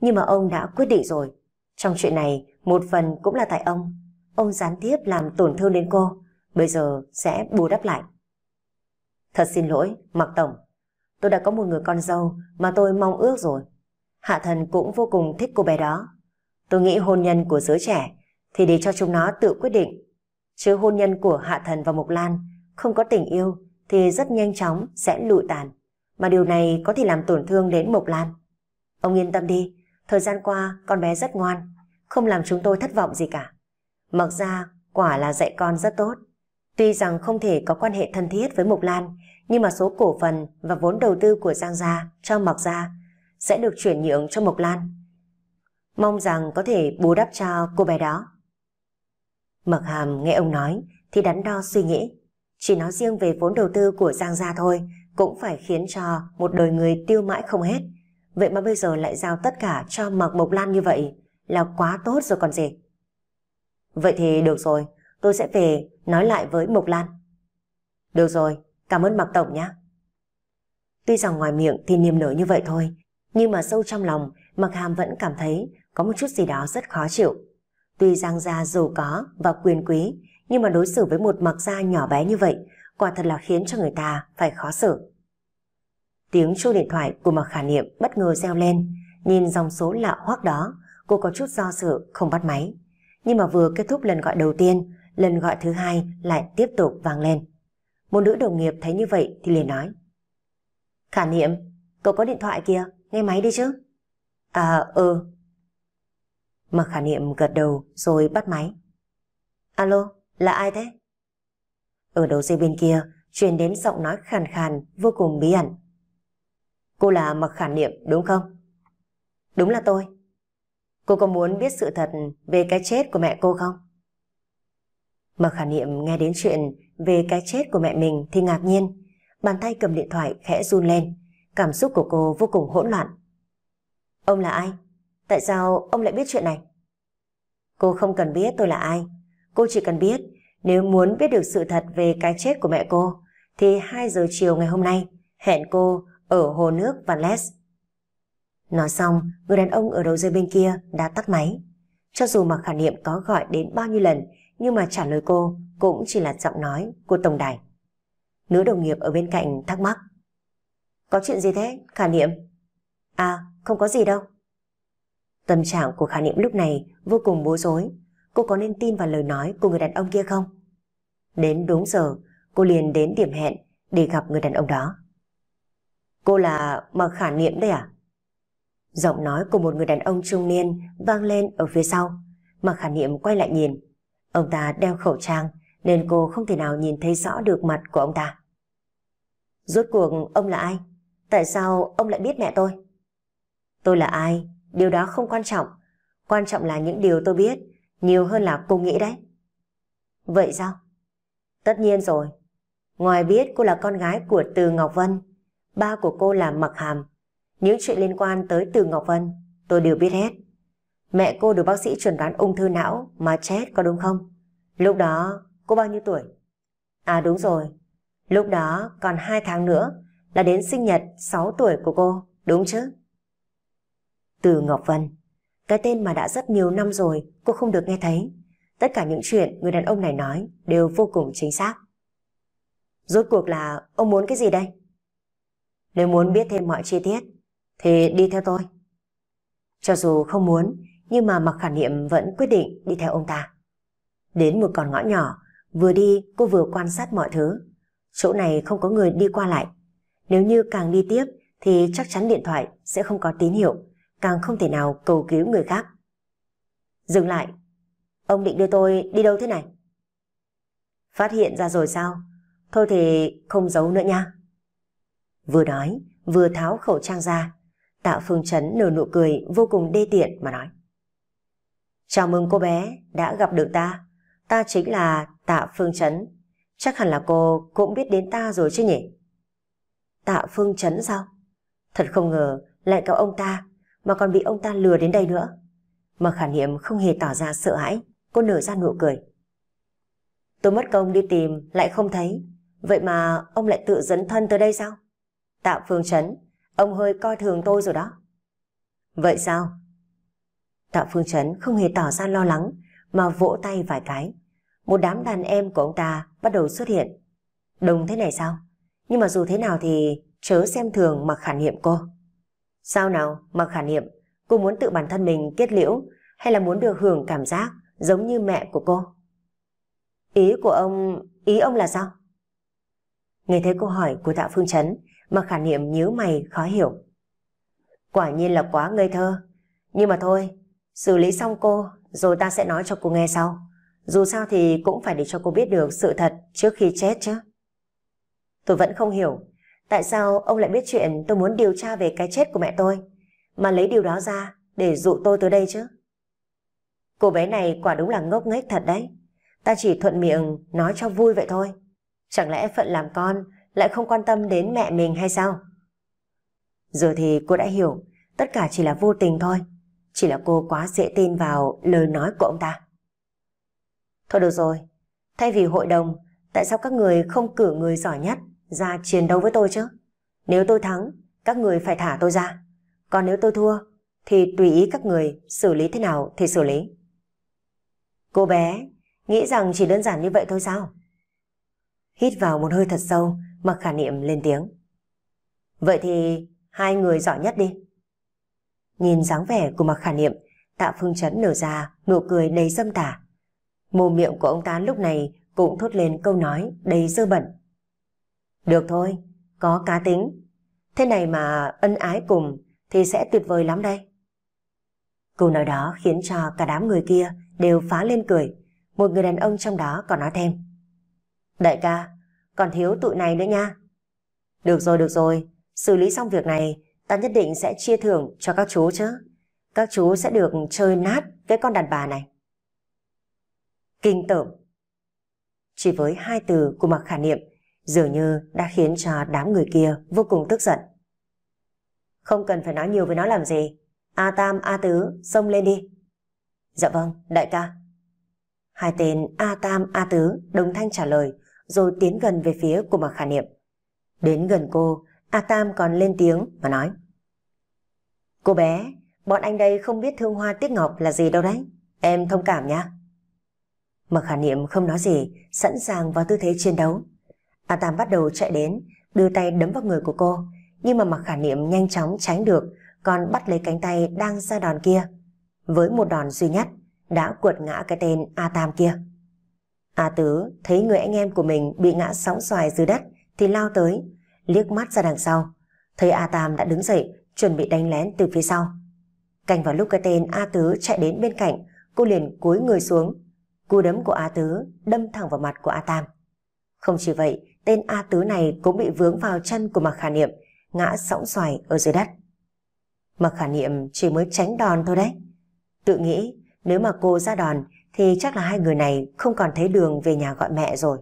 Nhưng mà ông đã quyết định rồi. Trong chuyện này, một phần cũng là tại ông. Ông gián tiếp làm tổn thương đến cô. Bây giờ sẽ bù đắp lại. Thật xin lỗi, Mạc Tổng. Tôi đã có một người con dâu mà tôi mong ước rồi. Hạ thần cũng vô cùng thích cô bé đó. Tôi nghĩ hôn nhân của giới trẻ thì để cho chúng nó tự quyết định. Chứ hôn nhân của Hạ thần và Mộc Lan không có tình yêu thì rất nhanh chóng sẽ lụi tàn. Mà điều này có thể làm tổn thương đến Mộc Lan. Ông yên tâm đi, thời gian qua con bé rất ngoan, không làm chúng tôi thất vọng gì cả. Mặc ra, quả là dạy con rất tốt. Tuy rằng không thể có quan hệ thân thiết với Mộc Lan, nhưng mà số cổ phần và vốn đầu tư của Giang Gia cho Mộc Gia sẽ được chuyển nhượng cho Mộc Lan. Mong rằng có thể bù đắp cho cô bé đó. Mộc Hàm nghe ông nói thì đắn đo suy nghĩ. Chỉ nói riêng về vốn đầu tư của Giang Gia thôi cũng phải khiến cho một đời người tiêu mãi không hết. Vậy mà bây giờ lại giao tất cả cho Mộc Mộc Lan như vậy là quá tốt rồi còn gì. Vậy thì được rồi, tôi sẽ về nói lại với Mộc Lan. Được rồi, Cảm ơn Mạc Tổng nhé. Tuy rằng ngoài miệng thì niềm nở như vậy thôi, nhưng mà sâu trong lòng, Mạc Hàm vẫn cảm thấy có một chút gì đó rất khó chịu. Tuy Giang Gia giàu có và quyền quý, nhưng mà đối xử với một Mạc Gia nhỏ bé như vậy, quả thật là khiến cho người ta phải khó xử. Tiếng chu điện thoại của Mạc Khả Niệm bất ngờ reo lên, nhìn dòng số lạ hoắc đó, cô có chút do dự không bắt máy. Nhưng mà vừa kết thúc lần gọi đầu tiên, lần gọi thứ hai lại tiếp tục vang lên. Một nữ đồng nghiệp thấy như vậy thì liền nói. Khả niệm, cậu có điện thoại kìa, nghe máy đi chứ. À, ừ. Mặc khả niệm gật đầu rồi bắt máy. Alo, là ai thế? Ở đầu dây bên kia, truyền đến giọng nói khàn khàn, vô cùng bí ẩn. Cô là Mặc khả niệm đúng không? Đúng là tôi. Cô có muốn biết sự thật về cái chết của mẹ cô không? Mặc khả niệm nghe đến chuyện về cái chết của mẹ mình thì ngạc nhiên, bàn tay cầm điện thoại khẽ run lên, cảm xúc của cô vô cùng hỗn loạn. Ông là ai? Tại sao ông lại biết chuyện này? Cô không cần biết tôi là ai, cô chỉ cần biết nếu muốn biết được sự thật về cái chết của mẹ cô thì 2 giờ chiều ngày hôm nay hẹn cô ở hồ nước Valles. Nói xong, người đàn ông ở đầu dây bên kia đã tắt máy. Cho dù mà Khả Niệm có gọi đến bao nhiêu lần nhưng mà trả lời cô cũng chỉ là giọng nói của Tổng Đài. Nữ đồng nghiệp ở bên cạnh thắc mắc. Có chuyện gì thế, Khả Niệm? À, không có gì đâu. Tâm trạng của Khả Niệm lúc này vô cùng bối rối. Cô có nên tin vào lời nói của người đàn ông kia không? Đến đúng giờ, cô liền đến điểm hẹn để gặp người đàn ông đó. Cô là mà Khả Niệm đấy à? Giọng nói của một người đàn ông trung niên vang lên ở phía sau. Mạc Khả Niệm quay lại nhìn. Ông ta đeo khẩu trang, nên cô không thể nào nhìn thấy rõ được mặt của ông ta. Rốt cuộc ông là ai? Tại sao ông lại biết mẹ tôi? Tôi là ai? Điều đó không quan trọng. Quan trọng là những điều tôi biết, nhiều hơn là cô nghĩ đấy. Vậy sao? Tất nhiên rồi. Ngoài biết cô là con gái của Từ Ngọc Vân, ba của cô là Mặc Hàm. Những chuyện liên quan tới Từ Ngọc Vân, tôi đều biết hết. Mẹ cô được bác sĩ chuẩn đoán ung thư não mà chết có đúng không? Lúc đó cô bao nhiêu tuổi? À đúng rồi, lúc đó còn 2 tháng nữa là đến sinh nhật 6 tuổi của cô, đúng chứ? Từ Ngọc Vân, cái tên mà đã rất nhiều năm rồi cô không được nghe thấy. Tất cả những chuyện người đàn ông này nói đều vô cùng chính xác. Rốt cuộc là ông muốn cái gì đây? Nếu muốn biết thêm mọi chi tiết thì đi theo tôi. Cho dù không muốn nhưng mà Mạc Khả Niệm vẫn quyết định đi theo ông ta. Đến một con ngõ nhỏ Vừa đi cô vừa quan sát mọi thứ. Chỗ này không có người đi qua lại. Nếu như càng đi tiếp thì chắc chắn điện thoại sẽ không có tín hiệu, càng không thể nào cầu cứu người khác. Dừng lại. Ông định đưa tôi đi đâu thế này? Phát hiện ra rồi sao? Thôi thì không giấu nữa nha. Vừa nói, vừa tháo khẩu trang ra. Tạ Phương Trấn nở nụ cười vô cùng đê tiện mà nói. Chào mừng cô bé đã gặp được ta. Ta chính là Tạ Phương Trấn, chắc hẳn là cô cũng biết đến ta rồi chứ nhỉ? Tạ Phương Trấn sao? Thật không ngờ lại có ông ta mà còn bị ông ta lừa đến đây nữa. Mà khả niệm không hề tỏ ra sợ hãi, cô nở ra nụ cười. Tôi mất công đi tìm lại không thấy, vậy mà ông lại tự dẫn thân tới đây sao? Tạ Phương Trấn, ông hơi coi thường tôi rồi đó. Vậy sao? Tạ Phương Trấn không hề tỏ ra lo lắng mà vỗ tay vài cái một đám đàn em của ông ta bắt đầu xuất hiện. Đông thế này sao? Nhưng mà dù thế nào thì chớ xem thường mặc khả niệm cô. Sao nào, mặc khả niệm, cô muốn tự bản thân mình kết liễu hay là muốn được hưởng cảm giác giống như mẹ của cô? Ý của ông, ý ông là sao? Nghe thấy câu hỏi của Tạ Phương Trấn, mặc khả niệm nhíu mày khó hiểu. Quả nhiên là quá ngây thơ, nhưng mà thôi, xử lý xong cô rồi ta sẽ nói cho cô nghe sau. Dù sao thì cũng phải để cho cô biết được sự thật trước khi chết chứ. Tôi vẫn không hiểu, tại sao ông lại biết chuyện tôi muốn điều tra về cái chết của mẹ tôi, mà lấy điều đó ra để dụ tôi tới đây chứ. Cô bé này quả đúng là ngốc nghếch thật đấy. Ta chỉ thuận miệng nói cho vui vậy thôi. Chẳng lẽ phận làm con lại không quan tâm đến mẹ mình hay sao? Giờ thì cô đã hiểu, tất cả chỉ là vô tình thôi. Chỉ là cô quá dễ tin vào lời nói của ông ta. Thôi được rồi, thay vì hội đồng, tại sao các người không cử người giỏi nhất ra chiến đấu với tôi chứ? Nếu tôi thắng, các người phải thả tôi ra. Còn nếu tôi thua, thì tùy ý các người xử lý thế nào thì xử lý. Cô bé nghĩ rằng chỉ đơn giản như vậy thôi sao? Hít vào một hơi thật sâu, mặc khả niệm lên tiếng. Vậy thì hai người giỏi nhất đi. Nhìn dáng vẻ của mặc khả niệm, tạ phương chấn nở ra nụ cười đầy dâm tả. Mồm miệng của ông ta lúc này cũng thốt lên câu nói đầy dơ bẩn. Được thôi, có cá tính. Thế này mà ân ái cùng thì sẽ tuyệt vời lắm đây. Câu nói đó khiến cho cả đám người kia đều phá lên cười. Một người đàn ông trong đó còn nói thêm. Đại ca, còn thiếu tụi này nữa nha. Được rồi, được rồi. Xử lý xong việc này, ta nhất định sẽ chia thưởng cho các chú chứ. Các chú sẽ được chơi nát cái con đàn bà này kinh tởm. Chỉ với hai từ của mặc Khả Niệm dường như đã khiến cho đám người kia vô cùng tức giận. Không cần phải nói nhiều với nó làm gì. A Tam, A Tứ, xông lên đi. Dạ vâng, đại ca. Hai tên A Tam, A Tứ đồng thanh trả lời rồi tiến gần về phía của mặc Khả Niệm. Đến gần cô, A Tam còn lên tiếng mà nói. Cô bé, bọn anh đây không biết thương hoa tiếc ngọc là gì đâu đấy. Em thông cảm nhá mặc Khả Niệm không nói gì, sẵn sàng vào tư thế chiến đấu. A Tam bắt đầu chạy đến, đưa tay đấm vào người của cô, nhưng mà mặc Khả Niệm nhanh chóng tránh được, còn bắt lấy cánh tay đang ra đòn kia. Với một đòn duy nhất, đã cuột ngã cái tên A Tam kia. A Tứ thấy người anh em của mình bị ngã sóng xoài dưới đất thì lao tới, liếc mắt ra đằng sau. Thấy A Tam đã đứng dậy, chuẩn bị đánh lén từ phía sau. Cành vào lúc cái tên A Tứ chạy đến bên cạnh, cô liền cúi người xuống, cú đấm của A Tứ đâm thẳng vào mặt của A Tam. Không chỉ vậy, tên A Tứ này cũng bị vướng vào chân của Mạc Khả Niệm, ngã sóng xoài ở dưới đất. Mạc Khả Niệm chỉ mới tránh đòn thôi đấy. Tự nghĩ, nếu mà cô ra đòn thì chắc là hai người này không còn thấy đường về nhà gọi mẹ rồi.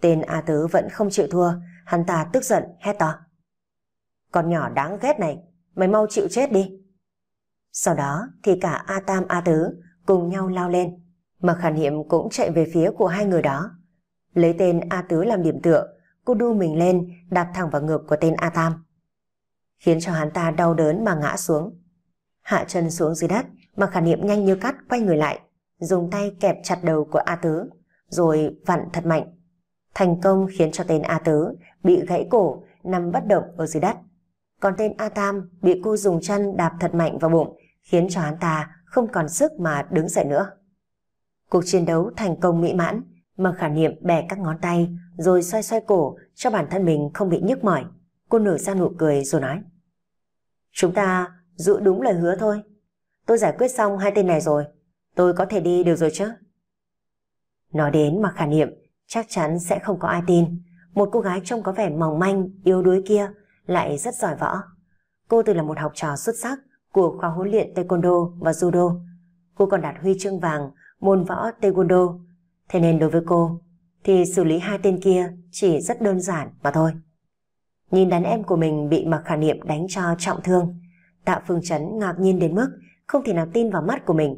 Tên A Tứ vẫn không chịu thua, hắn ta tức giận hét to. Con nhỏ đáng ghét này, mày mau chịu chết đi. Sau đó thì cả A Tam A Tứ cùng nhau lao lên, mà khả niệm cũng chạy về phía của hai người đó. Lấy tên A Tứ làm điểm tựa, cô đu mình lên, đạp thẳng vào ngực của tên A Tam. Khiến cho hắn ta đau đớn mà ngã xuống. Hạ chân xuống dưới đất, mà khả niệm nhanh như cắt quay người lại, dùng tay kẹp chặt đầu của A Tứ, rồi vặn thật mạnh. Thành công khiến cho tên A Tứ bị gãy cổ, nằm bất động ở dưới đất. Còn tên A Tam bị cô dùng chân đạp thật mạnh vào bụng, khiến cho hắn ta không còn sức mà đứng dậy nữa. Cuộc chiến đấu thành công mỹ mãn, Mơ khả niệm bẻ các ngón tay rồi xoay xoay cổ cho bản thân mình không bị nhức mỏi. Cô nở ra nụ cười rồi nói. Chúng ta giữ đúng lời hứa thôi. Tôi giải quyết xong hai tên này rồi. Tôi có thể đi được rồi chứ? Nói đến mà khả niệm chắc chắn sẽ không có ai tin. Một cô gái trông có vẻ mỏng manh, yếu đuối kia lại rất giỏi võ. Cô từng là một học trò xuất sắc của khoa huấn luyện taekwondo và judo. Cô còn đạt huy chương vàng môn võ taekwondo, thế nên đối với cô thì xử lý hai tên kia chỉ rất đơn giản mà thôi. Nhìn đàn em của mình bị mặc Khả Niệm đánh cho trọng thương, Tạ Phương Trấn ngạc nhiên đến mức không thể nào tin vào mắt của mình.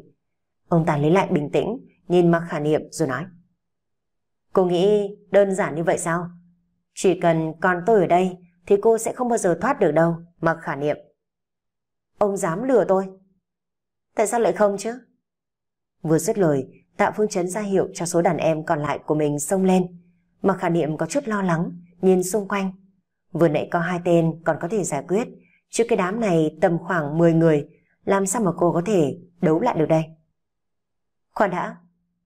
Ông ta lấy lại bình tĩnh, nhìn Mặc Khả Niệm rồi nói. Cô nghĩ đơn giản như vậy sao? Chỉ cần còn tôi ở đây thì cô sẽ không bao giờ thoát được đâu, Mặc Khả Niệm. Ông dám lừa tôi? Tại sao lại không chứ? Vừa dứt lời, Tạ Phương Trấn ra hiệu cho số đàn em còn lại của mình xông lên. mà khả niệm có chút lo lắng, nhìn xung quanh. Vừa nãy có hai tên còn có thể giải quyết, chứ cái đám này tầm khoảng 10 người, làm sao mà cô có thể đấu lại được đây? Khoan đã,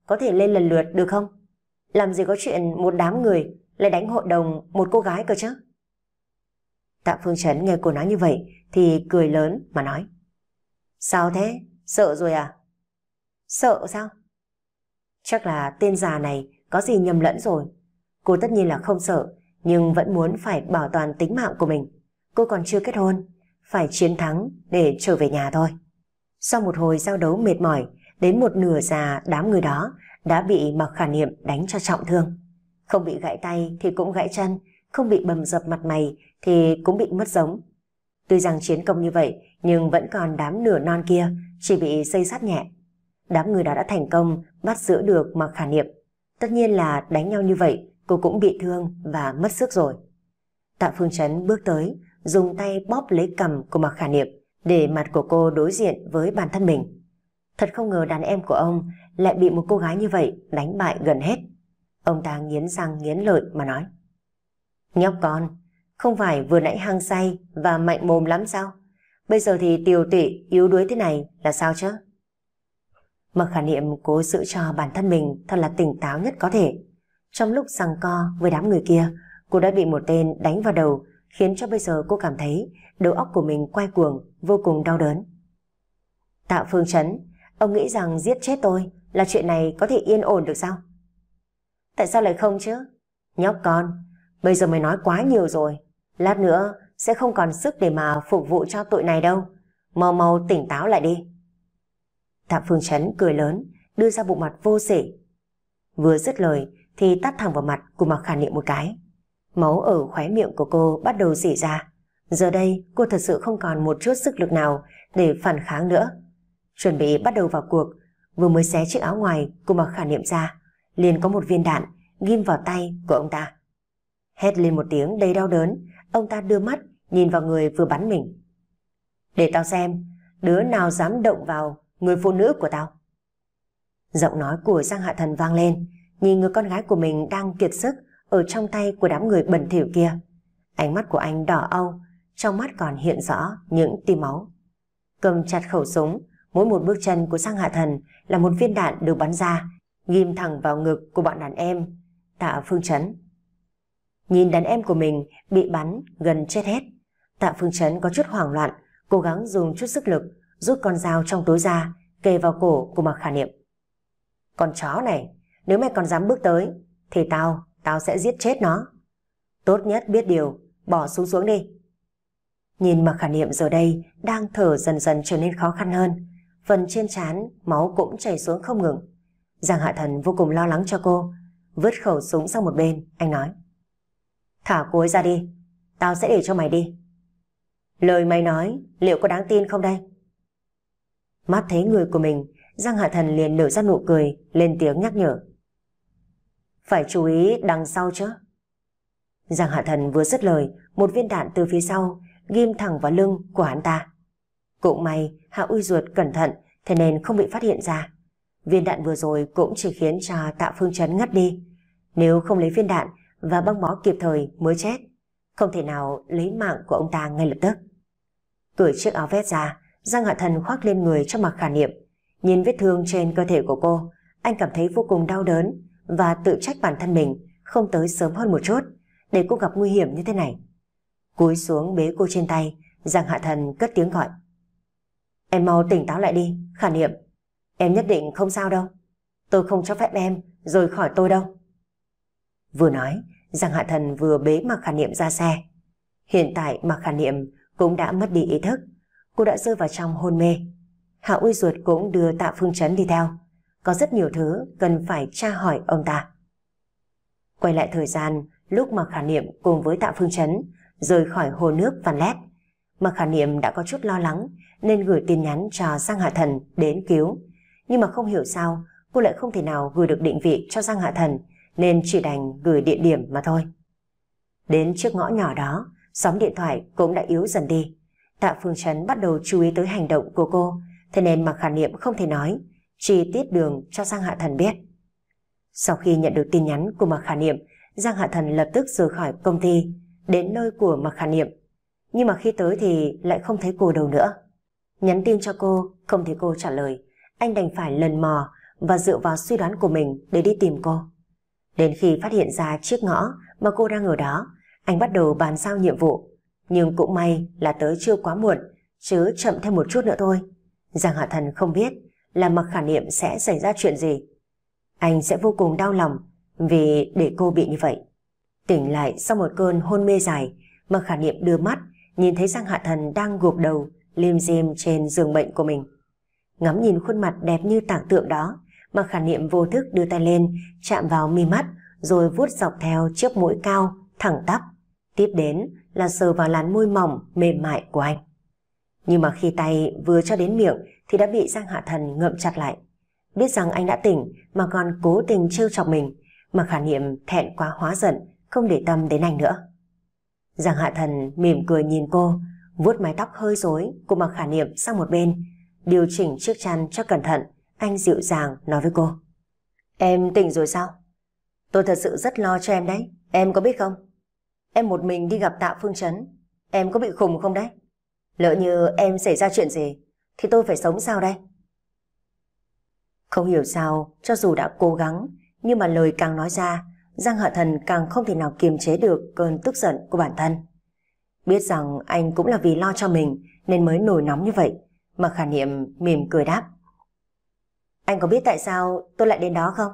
có thể lên lần lượt được không? Làm gì có chuyện một đám người lại đánh hội đồng một cô gái cơ chứ? Tạ Phương Trấn nghe cô nói như vậy thì cười lớn mà nói. Sao thế? Sợ rồi à? Sợ sao? Chắc là tên già này có gì nhầm lẫn rồi. Cô tất nhiên là không sợ, nhưng vẫn muốn phải bảo toàn tính mạng của mình. Cô còn chưa kết hôn, phải chiến thắng để trở về nhà thôi. Sau một hồi giao đấu mệt mỏi, đến một nửa già đám người đó đã bị Mạc Khả Niệm đánh cho trọng thương. Không bị gãy tay thì cũng gãy chân, không bị bầm dập mặt mày thì cũng bị mất giống. Tuy rằng chiến công như vậy nhưng vẫn còn đám nửa non kia chỉ bị xây sát nhẹ. Đám người đó đã thành công bắt giữ được mặc Khả Niệm. Tất nhiên là đánh nhau như vậy, cô cũng bị thương và mất sức rồi. Tạ Phương Trấn bước tới, dùng tay bóp lấy cầm của mặc Khả Niệm để mặt của cô đối diện với bản thân mình. Thật không ngờ đàn em của ông lại bị một cô gái như vậy đánh bại gần hết. Ông ta nghiến răng nghiến lợi mà nói. Nhóc con, không phải vừa nãy hăng say và mạnh mồm lắm sao? Bây giờ thì tiều tụy yếu đuối thế này là sao chứ? Mạc Khả Niệm cố giữ cho bản thân mình thật là tỉnh táo nhất có thể. Trong lúc rằng co với đám người kia, cô đã bị một tên đánh vào đầu, khiến cho bây giờ cô cảm thấy đầu óc của mình quay cuồng, vô cùng đau đớn. Tạ Phương Trấn, ông nghĩ rằng giết chết tôi là chuyện này có thể yên ổn được sao? Tại sao lại không chứ? Nhóc con, bây giờ mày nói quá nhiều rồi. Lát nữa sẽ không còn sức để mà phục vụ cho tội này đâu. Mau mau tỉnh táo lại đi. Tạ Phương Trấn cười lớn, đưa ra bộ mặt vô sỉ. Vừa dứt lời thì tát thẳng vào mặt của Mạc Khả Niệm một cái. Máu ở khóe miệng của cô bắt đầu dỉ ra. Giờ đây cô thật sự không còn một chút sức lực nào để phản kháng nữa. Chuẩn bị bắt đầu vào cuộc, vừa mới xé chiếc áo ngoài của Mạc Khả Niệm ra, liền có một viên đạn ghim vào tay của ông ta. Hét lên một tiếng đầy đau đớn, ông ta đưa mắt nhìn vào người vừa bắn mình. Để tao xem, đứa nào dám động vào người phụ nữ của tao. Giọng nói của Giang Hạ Thần vang lên, nhìn người con gái của mình đang kiệt sức ở trong tay của đám người bẩn thỉu kia. Ánh mắt của anh đỏ âu, trong mắt còn hiện rõ những tia máu. Cầm chặt khẩu súng, mỗi một bước chân của Giang Hạ Thần là một viên đạn được bắn ra, ghim thẳng vào ngực của bọn đàn em, tạ phương chấn. Nhìn đàn em của mình bị bắn gần chết hết, tạ phương chấn có chút hoảng loạn, cố gắng dùng chút sức lực rút con dao trong túi ra, kề vào cổ của Mạc Khả Niệm. Con chó này, nếu mày còn dám bước tới, thì tao, tao sẽ giết chết nó. Tốt nhất biết điều, bỏ xuống xuống đi. Nhìn Mạc Khả Niệm giờ đây đang thở dần dần trở nên khó khăn hơn, phần trên trán máu cũng chảy xuống không ngừng. Giang Hạ Thần vô cùng lo lắng cho cô, vứt khẩu súng sang một bên, anh nói. Thả cối ra đi, tao sẽ để cho mày đi. Lời mày nói, liệu có đáng tin không đây? Mắt thấy người của mình, Giang Hạ Thần liền nở ra nụ cười, lên tiếng nhắc nhở. Phải chú ý đằng sau chứ. Giang Hạ Thần vừa dứt lời, một viên đạn từ phía sau, ghim thẳng vào lưng của hắn ta. Cũng may, Hạ Uy Ruột cẩn thận, thế nên không bị phát hiện ra. Viên đạn vừa rồi cũng chỉ khiến cho Tạ Phương Trấn ngất đi. Nếu không lấy viên đạn và băng bó kịp thời mới chết, không thể nào lấy mạng của ông ta ngay lập tức. Cởi chiếc áo vest ra, Giang Hạ Thần khoác lên người cho mặc khả niệm. Nhìn vết thương trên cơ thể của cô, anh cảm thấy vô cùng đau đớn và tự trách bản thân mình không tới sớm hơn một chút để cô gặp nguy hiểm như thế này. Cúi xuống bế cô trên tay, Giang Hạ Thần cất tiếng gọi. Em mau tỉnh táo lại đi, khả niệm. Em nhất định không sao đâu. Tôi không cho phép em rời khỏi tôi đâu. Vừa nói, Giang Hạ Thần vừa bế Mạc Khả Niệm ra xe. Hiện tại Mạc Khả Niệm cũng đã mất đi ý thức, cô đã rơi vào trong hôn mê. Hạ Uy Ruột cũng đưa Tạ Phương Trấn đi theo. Có rất nhiều thứ cần phải tra hỏi ông ta. Quay lại thời gian, lúc mà Khả Niệm cùng với Tạ Phương Trấn rời khỏi hồ nước Van Lét, mà Khả Niệm đã có chút lo lắng nên gửi tin nhắn cho Giang Hạ Thần đến cứu. Nhưng mà không hiểu sao cô lại không thể nào gửi được định vị cho Giang Hạ Thần nên chỉ đành gửi địa điểm mà thôi. Đến trước ngõ nhỏ đó, sóng điện thoại cũng đã yếu dần đi. Tạ Phương Trấn bắt đầu chú ý tới hành động của cô, thế nên mà khả niệm không thể nói, chỉ tiết đường cho Giang Hạ Thần biết. Sau khi nhận được tin nhắn của Mạc Khả Niệm, Giang Hạ Thần lập tức rời khỏi công ty, đến nơi của Mạc Khả Niệm. Nhưng mà khi tới thì lại không thấy cô đâu nữa. Nhắn tin cho cô, không thấy cô trả lời. Anh đành phải lần mò và dựa vào suy đoán của mình để đi tìm cô. Đến khi phát hiện ra chiếc ngõ mà cô đang ở đó, anh bắt đầu bàn sao nhiệm vụ. Nhưng cũng may là tới chưa quá muộn, chứ chậm thêm một chút nữa thôi. Giang Hạ Thần không biết là mặc khả niệm sẽ xảy ra chuyện gì. Anh sẽ vô cùng đau lòng vì để cô bị như vậy. Tỉnh lại sau một cơn hôn mê dài, mặc khả niệm đưa mắt, nhìn thấy Giang Hạ Thần đang gục đầu, liêm dim trên giường bệnh của mình. Ngắm nhìn khuôn mặt đẹp như tảng tượng đó, mặc khả niệm vô thức đưa tay lên, chạm vào mi mắt, rồi vuốt dọc theo chiếc mũi cao, thẳng tắp. Tiếp đến là sờ vào làn môi mỏng, mềm mại của anh. Nhưng mà khi tay vừa cho đến miệng thì đã bị Giang Hạ Thần ngậm chặt lại. Biết rằng anh đã tỉnh mà còn cố tình trêu chọc mình, mà khả niệm thẹn quá hóa giận, không để tâm đến anh nữa. Giang Hạ Thần mỉm cười nhìn cô, vuốt mái tóc hơi rối của mặc khả niệm sang một bên, điều chỉnh chiếc chăn cho cẩn thận, anh dịu dàng nói với cô. Em tỉnh rồi sao? Tôi thật sự rất lo cho em đấy, em có biết không? em một mình đi gặp Tạ Phương Chấn, em có bị khùng không đấy? Lỡ như em xảy ra chuyện gì, thì tôi phải sống sao đây? Không hiểu sao, cho dù đã cố gắng, nhưng mà lời càng nói ra, Giang Hạ Thần càng không thể nào kiềm chế được cơn tức giận của bản thân. Biết rằng anh cũng là vì lo cho mình nên mới nổi nóng như vậy, mà khả niệm mỉm cười đáp. Anh có biết tại sao tôi lại đến đó không?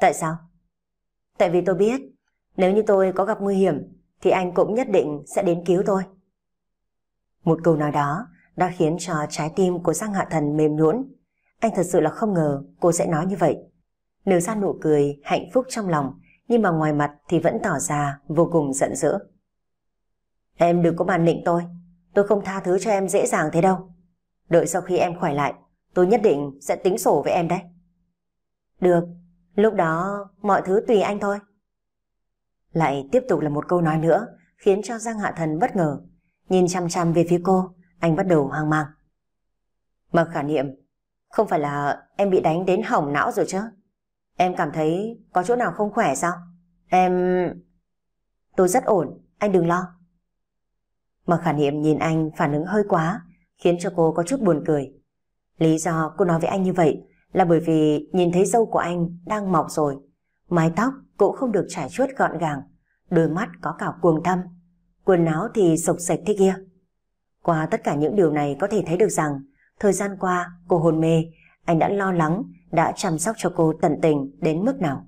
Tại sao? Tại vì tôi biết nếu như tôi có gặp nguy hiểm thì anh cũng nhất định sẽ đến cứu tôi. Một câu nói đó đã khiến cho trái tim của Giang Hạ Thần mềm nhũn. Anh thật sự là không ngờ cô sẽ nói như vậy. Nở ra nụ cười hạnh phúc trong lòng nhưng mà ngoài mặt thì vẫn tỏ ra vô cùng giận dữ. Em đừng có bàn nịnh tôi. Tôi không tha thứ cho em dễ dàng thế đâu. Đợi sau khi em khỏe lại tôi nhất định sẽ tính sổ với em đấy. Được, lúc đó mọi thứ tùy anh thôi. Lại tiếp tục là một câu nói nữa, khiến cho Giang Hạ Thần bất ngờ. Nhìn chăm chăm về phía cô, anh bắt đầu hoang mang. Mà khả niệm, không phải là em bị đánh đến hỏng não rồi chứ? Em cảm thấy có chỗ nào không khỏe sao? Em... Tôi rất ổn, anh đừng lo. Mà khả niệm nhìn anh phản ứng hơi quá, khiến cho cô có chút buồn cười. Lý do cô nói với anh như vậy là bởi vì nhìn thấy dâu của anh đang mọc rồi, Mái tóc cũng không được trải chuốt gọn gàng, đôi mắt có cả cuồng thâm, quần áo thì sộc sạch thế kia. Qua tất cả những điều này có thể thấy được rằng, thời gian qua cô hôn mê, anh đã lo lắng, đã chăm sóc cho cô tận tình đến mức nào.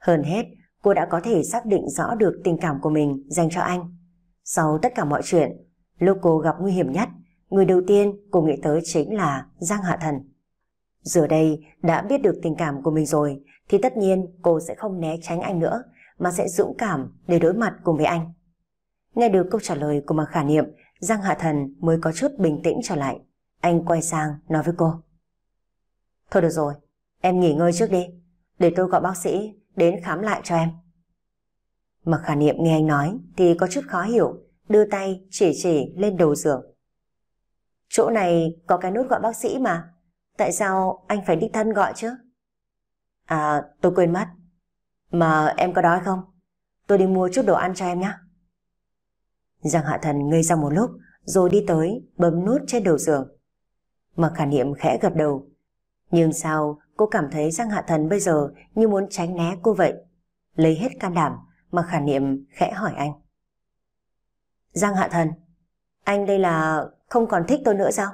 Hơn hết, cô đã có thể xác định rõ được tình cảm của mình dành cho anh. Sau tất cả mọi chuyện, lúc cô gặp nguy hiểm nhất, người đầu tiên cô nghĩ tới chính là Giang Hạ Thần. Giờ đây đã biết được tình cảm của mình rồi, thì tất nhiên cô sẽ không né tránh anh nữa mà sẽ dũng cảm để đối mặt cùng với anh. Nghe được câu trả lời của Mạc Khả Niệm, Giang Hạ Thần mới có chút bình tĩnh trở lại. Anh quay sang nói với cô. Thôi được rồi, em nghỉ ngơi trước đi, để tôi gọi bác sĩ đến khám lại cho em. Mạc Khả Niệm nghe anh nói thì có chút khó hiểu, đưa tay chỉ chỉ lên đầu giường. Chỗ này có cái nút gọi bác sĩ mà, tại sao anh phải đích thân gọi chứ? À, tôi quên mất. Mà em có đói không? Tôi đi mua chút đồ ăn cho em nhé. Giang Hạ Thần ngây ra một lúc, rồi đi tới, bấm nút trên đầu giường. Mặc khả niệm khẽ gật đầu. Nhưng sao cô cảm thấy Giang Hạ Thần bây giờ như muốn tránh né cô vậy? Lấy hết can đảm, mà khả niệm khẽ hỏi anh. Giang Hạ Thần, anh đây là không còn thích tôi nữa sao?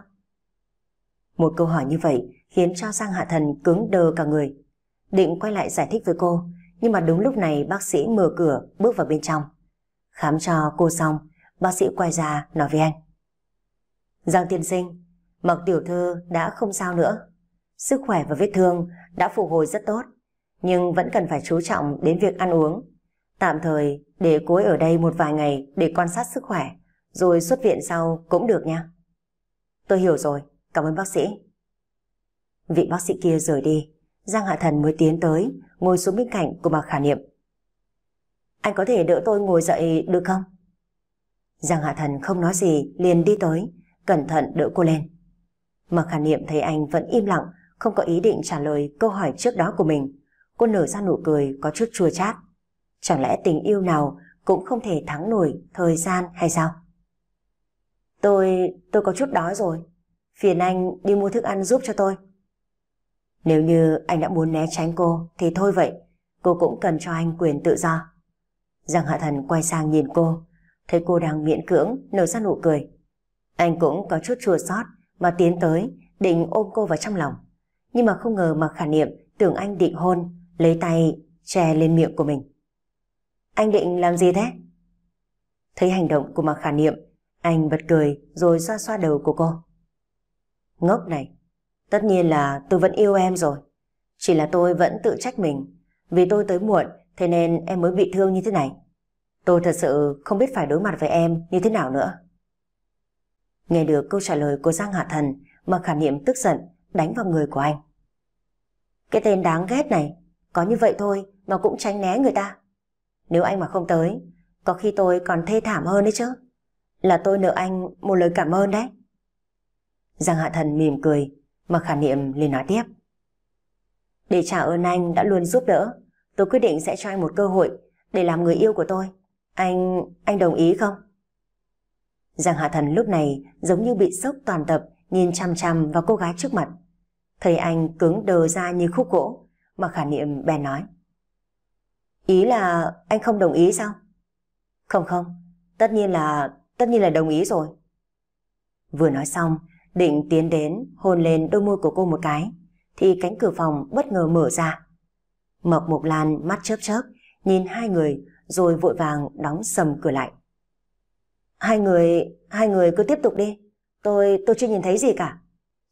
Một câu hỏi như vậy khiến cho Giang Hạ Thần cứng đờ cả người định quay lại giải thích với cô, nhưng mà đúng lúc này bác sĩ mở cửa bước vào bên trong. Khám cho cô xong, bác sĩ quay ra nói với anh. Giang tiên sinh, mặc tiểu thư đã không sao nữa. Sức khỏe và vết thương đã phục hồi rất tốt, nhưng vẫn cần phải chú trọng đến việc ăn uống. Tạm thời để cô ấy ở đây một vài ngày để quan sát sức khỏe, rồi xuất viện sau cũng được nha. Tôi hiểu rồi, cảm ơn bác sĩ. Vị bác sĩ kia rời đi, Giang Hạ Thần mới tiến tới, ngồi xuống bên cạnh của bà Khả Niệm. Anh có thể đỡ tôi ngồi dậy được không? Giang Hạ Thần không nói gì, liền đi tới, cẩn thận đỡ cô lên. Mà Khả Niệm thấy anh vẫn im lặng, không có ý định trả lời câu hỏi trước đó của mình. Cô nở ra nụ cười có chút chua chát. Chẳng lẽ tình yêu nào cũng không thể thắng nổi thời gian hay sao? Tôi... tôi có chút đói rồi. Phiền anh đi mua thức ăn giúp cho tôi. Nếu như anh đã muốn né tránh cô thì thôi vậy, cô cũng cần cho anh quyền tự do. Giang Hạ Thần quay sang nhìn cô, thấy cô đang miễn cưỡng nở ra nụ cười. Anh cũng có chút chua xót mà tiến tới định ôm cô vào trong lòng. Nhưng mà không ngờ mà khả niệm tưởng anh định hôn, lấy tay che lên miệng của mình. Anh định làm gì thế? Thấy hành động của mặc Khả Niệm, anh bật cười rồi xoa xoa đầu của cô. Ngốc này, Tất nhiên là tôi vẫn yêu em rồi. Chỉ là tôi vẫn tự trách mình. Vì tôi tới muộn, thế nên em mới bị thương như thế này. Tôi thật sự không biết phải đối mặt với em như thế nào nữa. Nghe được câu trả lời của Giang Hạ Thần mà khả niệm tức giận đánh vào người của anh. Cái tên đáng ghét này, có như vậy thôi mà cũng tránh né người ta. Nếu anh mà không tới, có khi tôi còn thê thảm hơn đấy chứ. Là tôi nợ anh một lời cảm ơn đấy. Giang Hạ Thần mỉm cười, mà khả niệm liền nói tiếp. Để trả ơn anh đã luôn giúp đỡ, tôi quyết định sẽ cho anh một cơ hội để làm người yêu của tôi. Anh... anh đồng ý không? Giang Hạ Thần lúc này giống như bị sốc toàn tập nhìn chăm chăm vào cô gái trước mặt. Thấy anh cứng đờ ra như khúc gỗ mà khả niệm bèn nói. Ý là anh không đồng ý sao? Không không, tất nhiên là... tất nhiên là đồng ý rồi. Vừa nói xong, định tiến đến hôn lên đôi môi của cô một cái, thì cánh cửa phòng bất ngờ mở ra. Mộc Mộc Lan mắt chớp chớp, nhìn hai người rồi vội vàng đóng sầm cửa lại. Hai người, hai người cứ tiếp tục đi, tôi, tôi chưa nhìn thấy gì cả.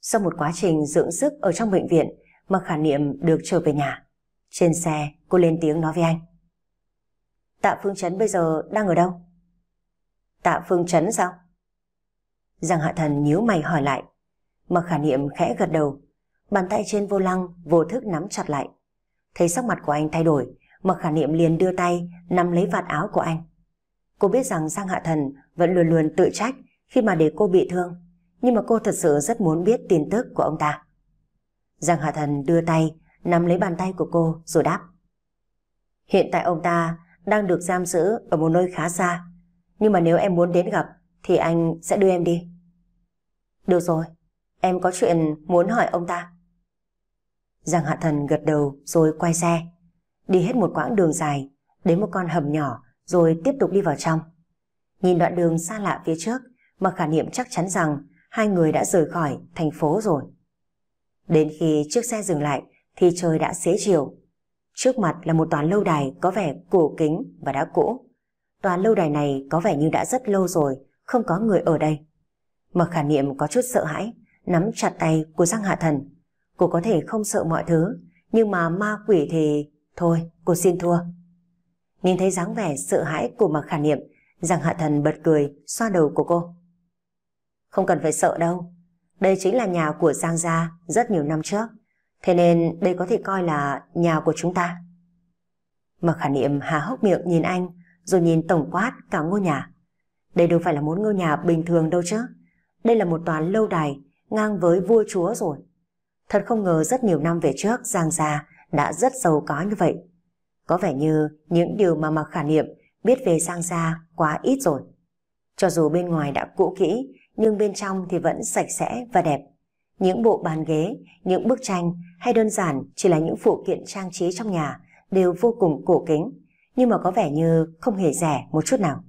Sau một quá trình dưỡng sức ở trong bệnh viện mà khả niệm được trở về nhà. Trên xe, cô lên tiếng nói với anh. Tạ Phương Trấn bây giờ đang ở đâu? Tạ Phương Trấn sao? Giang Hạ Thần nhíu mày hỏi lại. Mặc khả niệm khẽ gật đầu, bàn tay trên vô lăng vô thức nắm chặt lại. Thấy sắc mặt của anh thay đổi, Mặc khả niệm liền đưa tay nắm lấy vạt áo của anh. Cô biết rằng Giang Hạ Thần vẫn luôn luôn tự trách khi mà để cô bị thương, nhưng mà cô thật sự rất muốn biết tin tức của ông ta. Giang Hạ Thần đưa tay, nắm lấy bàn tay của cô rồi đáp. Hiện tại ông ta đang được giam giữ ở một nơi khá xa, nhưng mà nếu em muốn đến gặp thì anh sẽ đưa em đi. Được rồi, em có chuyện muốn hỏi ông ta. Giang Hạ Thần gật đầu rồi quay xe. Đi hết một quãng đường dài, đến một con hầm nhỏ rồi tiếp tục đi vào trong. Nhìn đoạn đường xa lạ phía trước mà khả niệm chắc chắn rằng hai người đã rời khỏi thành phố rồi. Đến khi chiếc xe dừng lại thì trời đã xế chiều. Trước mặt là một tòa lâu đài có vẻ cổ kính và đã cũ. Tòa lâu đài này có vẻ như đã rất lâu rồi, không có người ở đây. Mở khả niệm có chút sợ hãi, nắm chặt tay của Giang Hạ Thần. Cô có thể không sợ mọi thứ, nhưng mà ma quỷ thì... Thôi, cô xin thua. Nhìn thấy dáng vẻ sợ hãi của Mạc Khả Niệm, Giang Hạ Thần bật cười, xoa đầu của cô. Không cần phải sợ đâu. Đây chính là nhà của Giang Gia rất nhiều năm trước. Thế nên đây có thể coi là nhà của chúng ta. Mạc Khả Niệm hà hốc miệng nhìn anh, rồi nhìn tổng quát cả ngôi nhà. Đây đâu phải là muốn ngôi nhà bình thường đâu chứ. Đây là một tòa lâu đài, ngang với vua chúa rồi. Thật không ngờ rất nhiều năm về trước Giang Gia đã rất giàu có như vậy. Có vẻ như những điều mà Mạc Khả Niệm biết về Giang Gia quá ít rồi. Cho dù bên ngoài đã cũ kỹ, nhưng bên trong thì vẫn sạch sẽ và đẹp. Những bộ bàn ghế, những bức tranh hay đơn giản chỉ là những phụ kiện trang trí trong nhà đều vô cùng cổ kính, nhưng mà có vẻ như không hề rẻ một chút nào.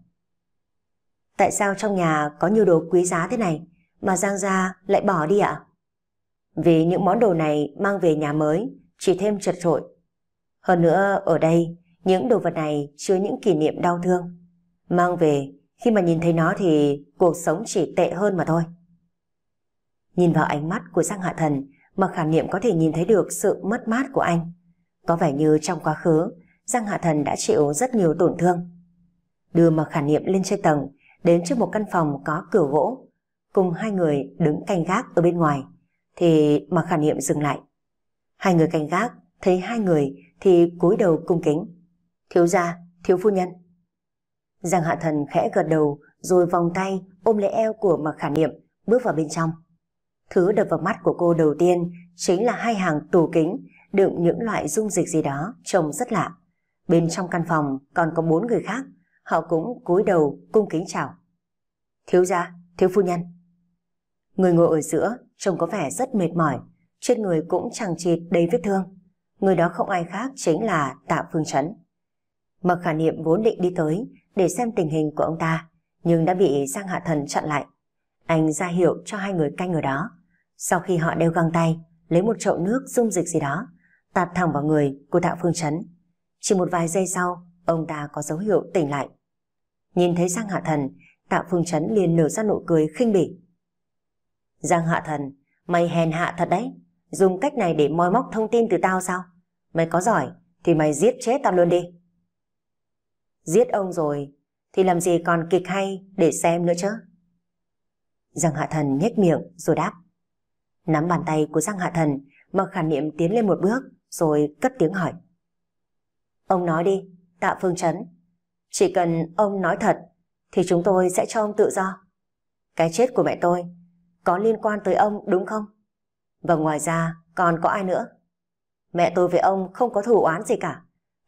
Tại sao trong nhà có nhiều đồ quý giá thế này mà Giang Gia lại bỏ đi ạ? Vì những món đồ này mang về nhà mới chỉ thêm trật trội. Hơn nữa ở đây những đồ vật này chứa những kỷ niệm đau thương. Mang về khi mà nhìn thấy nó thì cuộc sống chỉ tệ hơn mà thôi. Nhìn vào ánh mắt của Giang Hạ Thần mà Khả niệm có thể nhìn thấy được sự mất mát của anh. Có vẻ như trong quá khứ Giang Hạ Thần đã chịu rất nhiều tổn thương. Đưa mà khả niệm lên trên tầng đến trước một căn phòng có cửa gỗ, cùng hai người đứng canh gác ở bên ngoài, thì Mạc Khả Niệm dừng lại. Hai người canh gác, thấy hai người thì cúi đầu cung kính. Thiếu gia, thiếu phu nhân. Giang Hạ Thần khẽ gật đầu rồi vòng tay ôm lấy eo của Mạc Khả Niệm bước vào bên trong. Thứ đập vào mắt của cô đầu tiên chính là hai hàng tủ kính đựng những loại dung dịch gì đó trông rất lạ. Bên trong căn phòng còn có bốn người khác họ cũng cúi đầu cung kính chào. Thiếu gia, thiếu phu nhân. Người ngồi ở giữa trông có vẻ rất mệt mỏi, trên người cũng chẳng chịt đầy vết thương. Người đó không ai khác chính là Tạ Phương Trấn. Mặc khả niệm vốn định đi tới để xem tình hình của ông ta, nhưng đã bị Giang Hạ Thần chặn lại. Anh ra hiệu cho hai người canh ở đó. Sau khi họ đeo găng tay, lấy một chậu nước dung dịch gì đó, tạt thẳng vào người của Tạ Phương Trấn. Chỉ một vài giây sau, ông ta có dấu hiệu tỉnh lại, Nhìn thấy Giang Hạ Thần, Tạ Phương Trấn liền nở ra nụ cười khinh bỉ. Giang Hạ Thần, mày hèn hạ thật đấy, dùng cách này để moi móc thông tin từ tao sao? Mày có giỏi thì mày giết chết tao luôn đi. Giết ông rồi thì làm gì còn kịch hay để xem nữa chứ? Giang Hạ Thần nhếch miệng rồi đáp. Nắm bàn tay của Giang Hạ Thần, mà Khả Niệm tiến lên một bước rồi cất tiếng hỏi. Ông nói đi, Tạ Phương Trấn, chỉ cần ông nói thật thì chúng tôi sẽ cho ông tự do. Cái chết của mẹ tôi có liên quan tới ông đúng không? Và ngoài ra còn có ai nữa? Mẹ tôi với ông không có thù oán gì cả.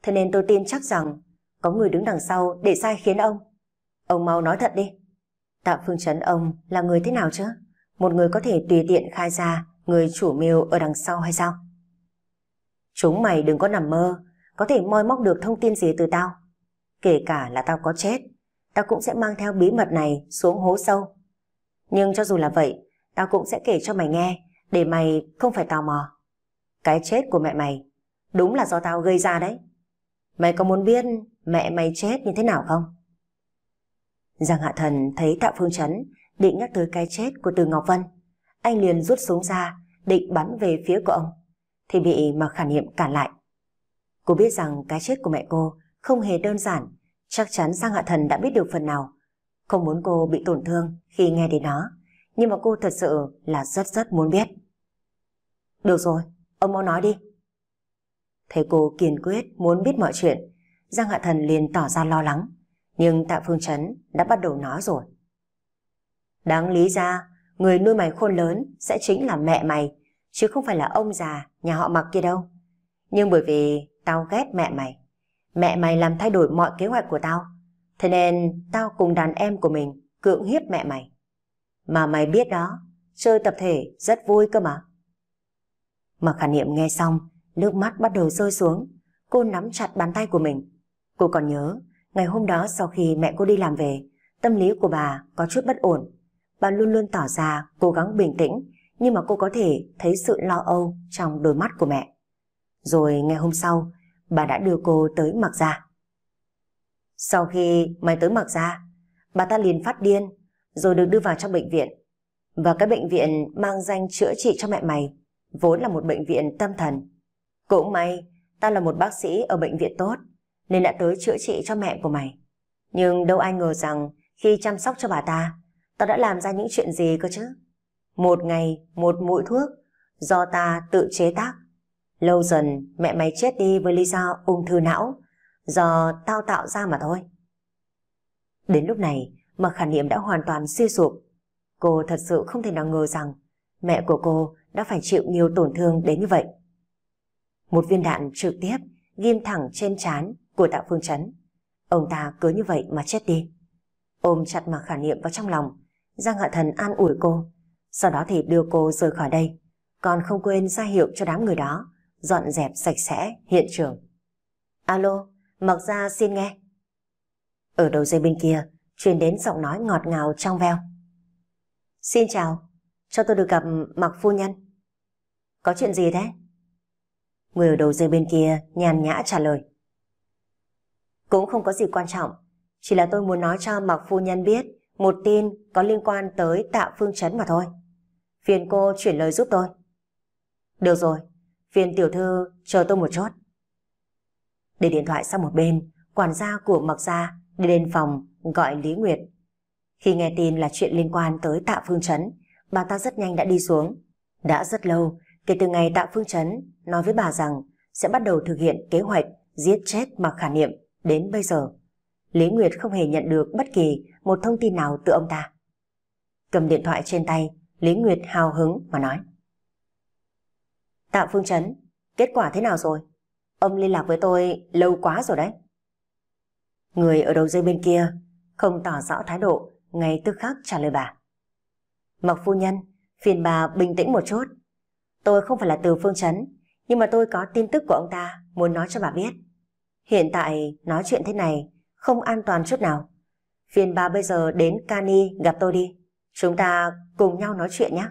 Thế nên tôi tin chắc rằng có người đứng đằng sau để sai khiến ông. Ông mau nói thật đi. Tạ Phương Trấn ông là người thế nào chứ? Một người có thể tùy tiện khai ra người chủ mưu ở đằng sau hay sao? Chúng mày đừng có nằm mơ, có thể moi móc được thông tin gì từ tao. Kể cả là tao có chết, tao cũng sẽ mang theo bí mật này xuống hố sâu. Nhưng cho dù là vậy, tao cũng sẽ kể cho mày nghe, để mày không phải tò mò. Cái chết của mẹ mày, đúng là do tao gây ra đấy. Mày có muốn biết mẹ mày chết như thế nào không? Giang Hạ Thần thấy Tạ Phương Trấn định nhắc tới cái chết của Từ Ngọc Vân. Anh liền rút súng ra, định bắn về phía của ông. Thì bị Mạc Khả Niệm cản lại. Cô biết rằng cái chết của mẹ cô không hề đơn giản, chắc chắn Giang Hạ Thần đã biết được phần nào. Không muốn cô bị tổn thương khi nghe đến nó, nhưng mà cô thật sự là rất rất muốn biết. Được rồi, ông mau nói đi. Thấy cô kiên quyết muốn biết mọi chuyện, Giang Hạ Thần liền tỏ ra lo lắng, nhưng Tạ Phương Trấn đã bắt đầu nói rồi. Đáng lý ra, người nuôi mày khôn lớn sẽ chính là mẹ mày, chứ không phải là ông già nhà họ mặc kia đâu. Nhưng bởi vì tao ghét mẹ mày, Mẹ mày làm thay đổi mọi kế hoạch của tao. Thế nên tao cùng đàn em của mình cưỡng hiếp mẹ mày. Mà mày biết đó, chơi tập thể rất vui cơ mà. Mà khả niệm nghe xong, nước mắt bắt đầu rơi xuống. Cô nắm chặt bàn tay của mình. Cô còn nhớ, ngày hôm đó sau khi mẹ cô đi làm về, tâm lý của bà có chút bất ổn. Bà luôn luôn tỏ ra cố gắng bình tĩnh, nhưng mà cô có thể thấy sự lo âu trong đôi mắt của mẹ. Rồi ngày hôm sau, bà đã đưa cô tới mặc ra. Sau khi mày tới mặc ra, bà ta liền phát điên, rồi được đưa vào trong bệnh viện. Và cái bệnh viện mang danh chữa trị cho mẹ mày, vốn là một bệnh viện tâm thần. Cũng may, ta là một bác sĩ ở bệnh viện tốt, nên đã tới chữa trị cho mẹ của mày. Nhưng đâu ai ngờ rằng khi chăm sóc cho bà ta, ta đã làm ra những chuyện gì cơ chứ? Một ngày, một mũi thuốc, do ta tự chế tác, Lâu dần mẹ mày chết đi với lý do ung thư não, do tao tạo ra mà thôi. Đến lúc này mà khả niệm đã hoàn toàn suy sụp. Cô thật sự không thể nào ngờ rằng mẹ của cô đã phải chịu nhiều tổn thương đến như vậy. Một viên đạn trực tiếp ghim thẳng trên trán của Tạ Phương chấn Ông ta cứ như vậy mà chết đi. Ôm chặt mà khả niệm vào trong lòng, Giang Hạ Thần an ủi cô. Sau đó thì đưa cô rời khỏi đây, còn không quên ra hiệu cho đám người đó dọn dẹp sạch sẽ hiện trường. Alo, Mặc ra xin nghe. Ở đầu dây bên kia, truyền đến giọng nói ngọt ngào trong veo. Xin chào, cho tôi được gặp Mặc Phu Nhân. Có chuyện gì thế? Người ở đầu dây bên kia nhàn nhã trả lời. Cũng không có gì quan trọng, chỉ là tôi muốn nói cho Mặc Phu Nhân biết một tin có liên quan tới tạ phương chấn mà thôi. Phiền cô chuyển lời giúp tôi. Được rồi, Viên tiểu thư chờ tôi một chút. Để điện thoại sang một bên, quản gia của Mạc Gia đi lên phòng gọi Lý Nguyệt. Khi nghe tin là chuyện liên quan tới Tạ Phương Trấn, bà ta rất nhanh đã đi xuống. Đã rất lâu, kể từ ngày Tạ Phương Trấn nói với bà rằng sẽ bắt đầu thực hiện kế hoạch giết chết Mạc Khả Niệm đến bây giờ. Lý Nguyệt không hề nhận được bất kỳ một thông tin nào từ ông ta. Cầm điện thoại trên tay, Lý Nguyệt hào hứng mà nói. Tạ dạ, Phương Trấn, kết quả thế nào rồi? Ông liên lạc với tôi lâu quá rồi đấy. Người ở đầu dây bên kia không tỏ rõ thái độ, ngay tức khắc trả lời bà. Mộc phu nhân, phiền bà bình tĩnh một chút. Tôi không phải là từ Phương Trấn, nhưng mà tôi có tin tức của ông ta muốn nói cho bà biết. Hiện tại nói chuyện thế này không an toàn chút nào. Phiền bà bây giờ đến Cani gặp tôi đi. Chúng ta cùng nhau nói chuyện nhé.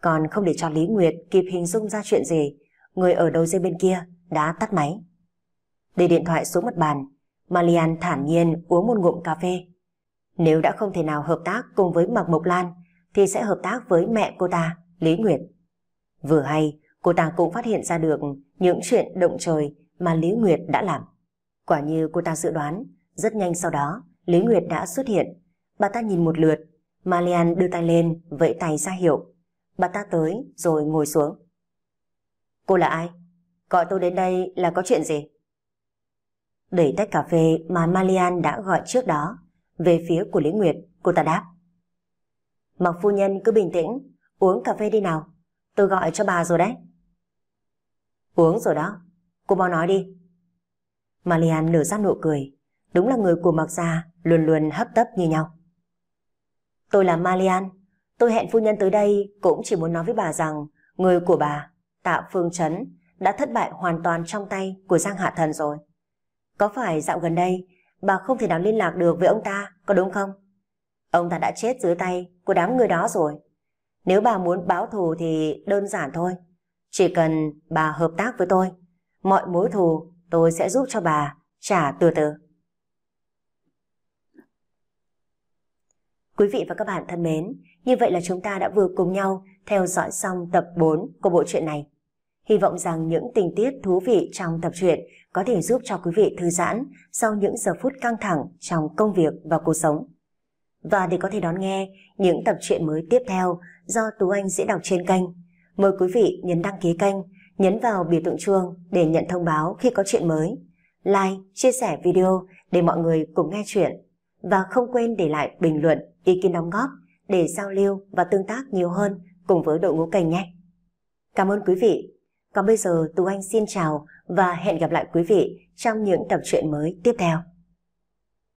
Còn không để cho Lý Nguyệt kịp hình dung ra chuyện gì, người ở đầu dây bên kia đã tắt máy. Để điện thoại xuống mặt bàn, Malian thản nhiên uống một ngụm cà phê. Nếu đã không thể nào hợp tác cùng với Mạc Mộc Lan, thì sẽ hợp tác với mẹ cô ta, Lý Nguyệt. Vừa hay, cô ta cũng phát hiện ra được những chuyện động trời mà Lý Nguyệt đã làm. Quả như cô ta dự đoán, rất nhanh sau đó, Lý Nguyệt đã xuất hiện. Bà ta nhìn một lượt, Malian đưa tay lên, vẫy tay ra hiệu bà ta tới rồi ngồi xuống. Cô là ai? Gọi tôi đến đây là có chuyện gì? Đẩy tách cà phê mà Malian đã gọi trước đó, về phía của Lý Nguyệt, cô ta đáp. Mặc phu nhân cứ bình tĩnh, uống cà phê đi nào, tôi gọi cho bà rồi đấy. Uống rồi đó, cô mau nói đi. Malian nở ra nụ cười, đúng là người của Mạc Gia luôn luôn hấp tấp như nhau. Tôi là Malian, Tôi hẹn phu nhân tới đây cũng chỉ muốn nói với bà rằng người của bà, Tạ Phương Trấn, đã thất bại hoàn toàn trong tay của Giang Hạ Thần rồi. Có phải dạo gần đây bà không thể nào liên lạc được với ông ta, có đúng không? Ông ta đã chết dưới tay của đám người đó rồi. Nếu bà muốn báo thù thì đơn giản thôi. Chỉ cần bà hợp tác với tôi, mọi mối thù tôi sẽ giúp cho bà trả từ từ. Quý vị và các bạn thân mến, như vậy là chúng ta đã vừa cùng nhau theo dõi xong tập 4 của bộ truyện này. Hy vọng rằng những tình tiết thú vị trong tập truyện có thể giúp cho quý vị thư giãn sau những giờ phút căng thẳng trong công việc và cuộc sống. Và để có thể đón nghe những tập truyện mới tiếp theo do Tú Anh diễn đọc trên kênh, mời quý vị nhấn đăng ký kênh, nhấn vào biểu tượng chuông để nhận thông báo khi có chuyện mới. Like, chia sẻ video để mọi người cùng nghe chuyện. Và không quên để lại bình luận, ý kiến đóng góp để giao lưu và tương tác nhiều hơn cùng với đội ngũ kênh nhé. Cảm ơn quý vị. Còn bây giờ Tú Anh xin chào và hẹn gặp lại quý vị trong những tập truyện mới tiếp theo.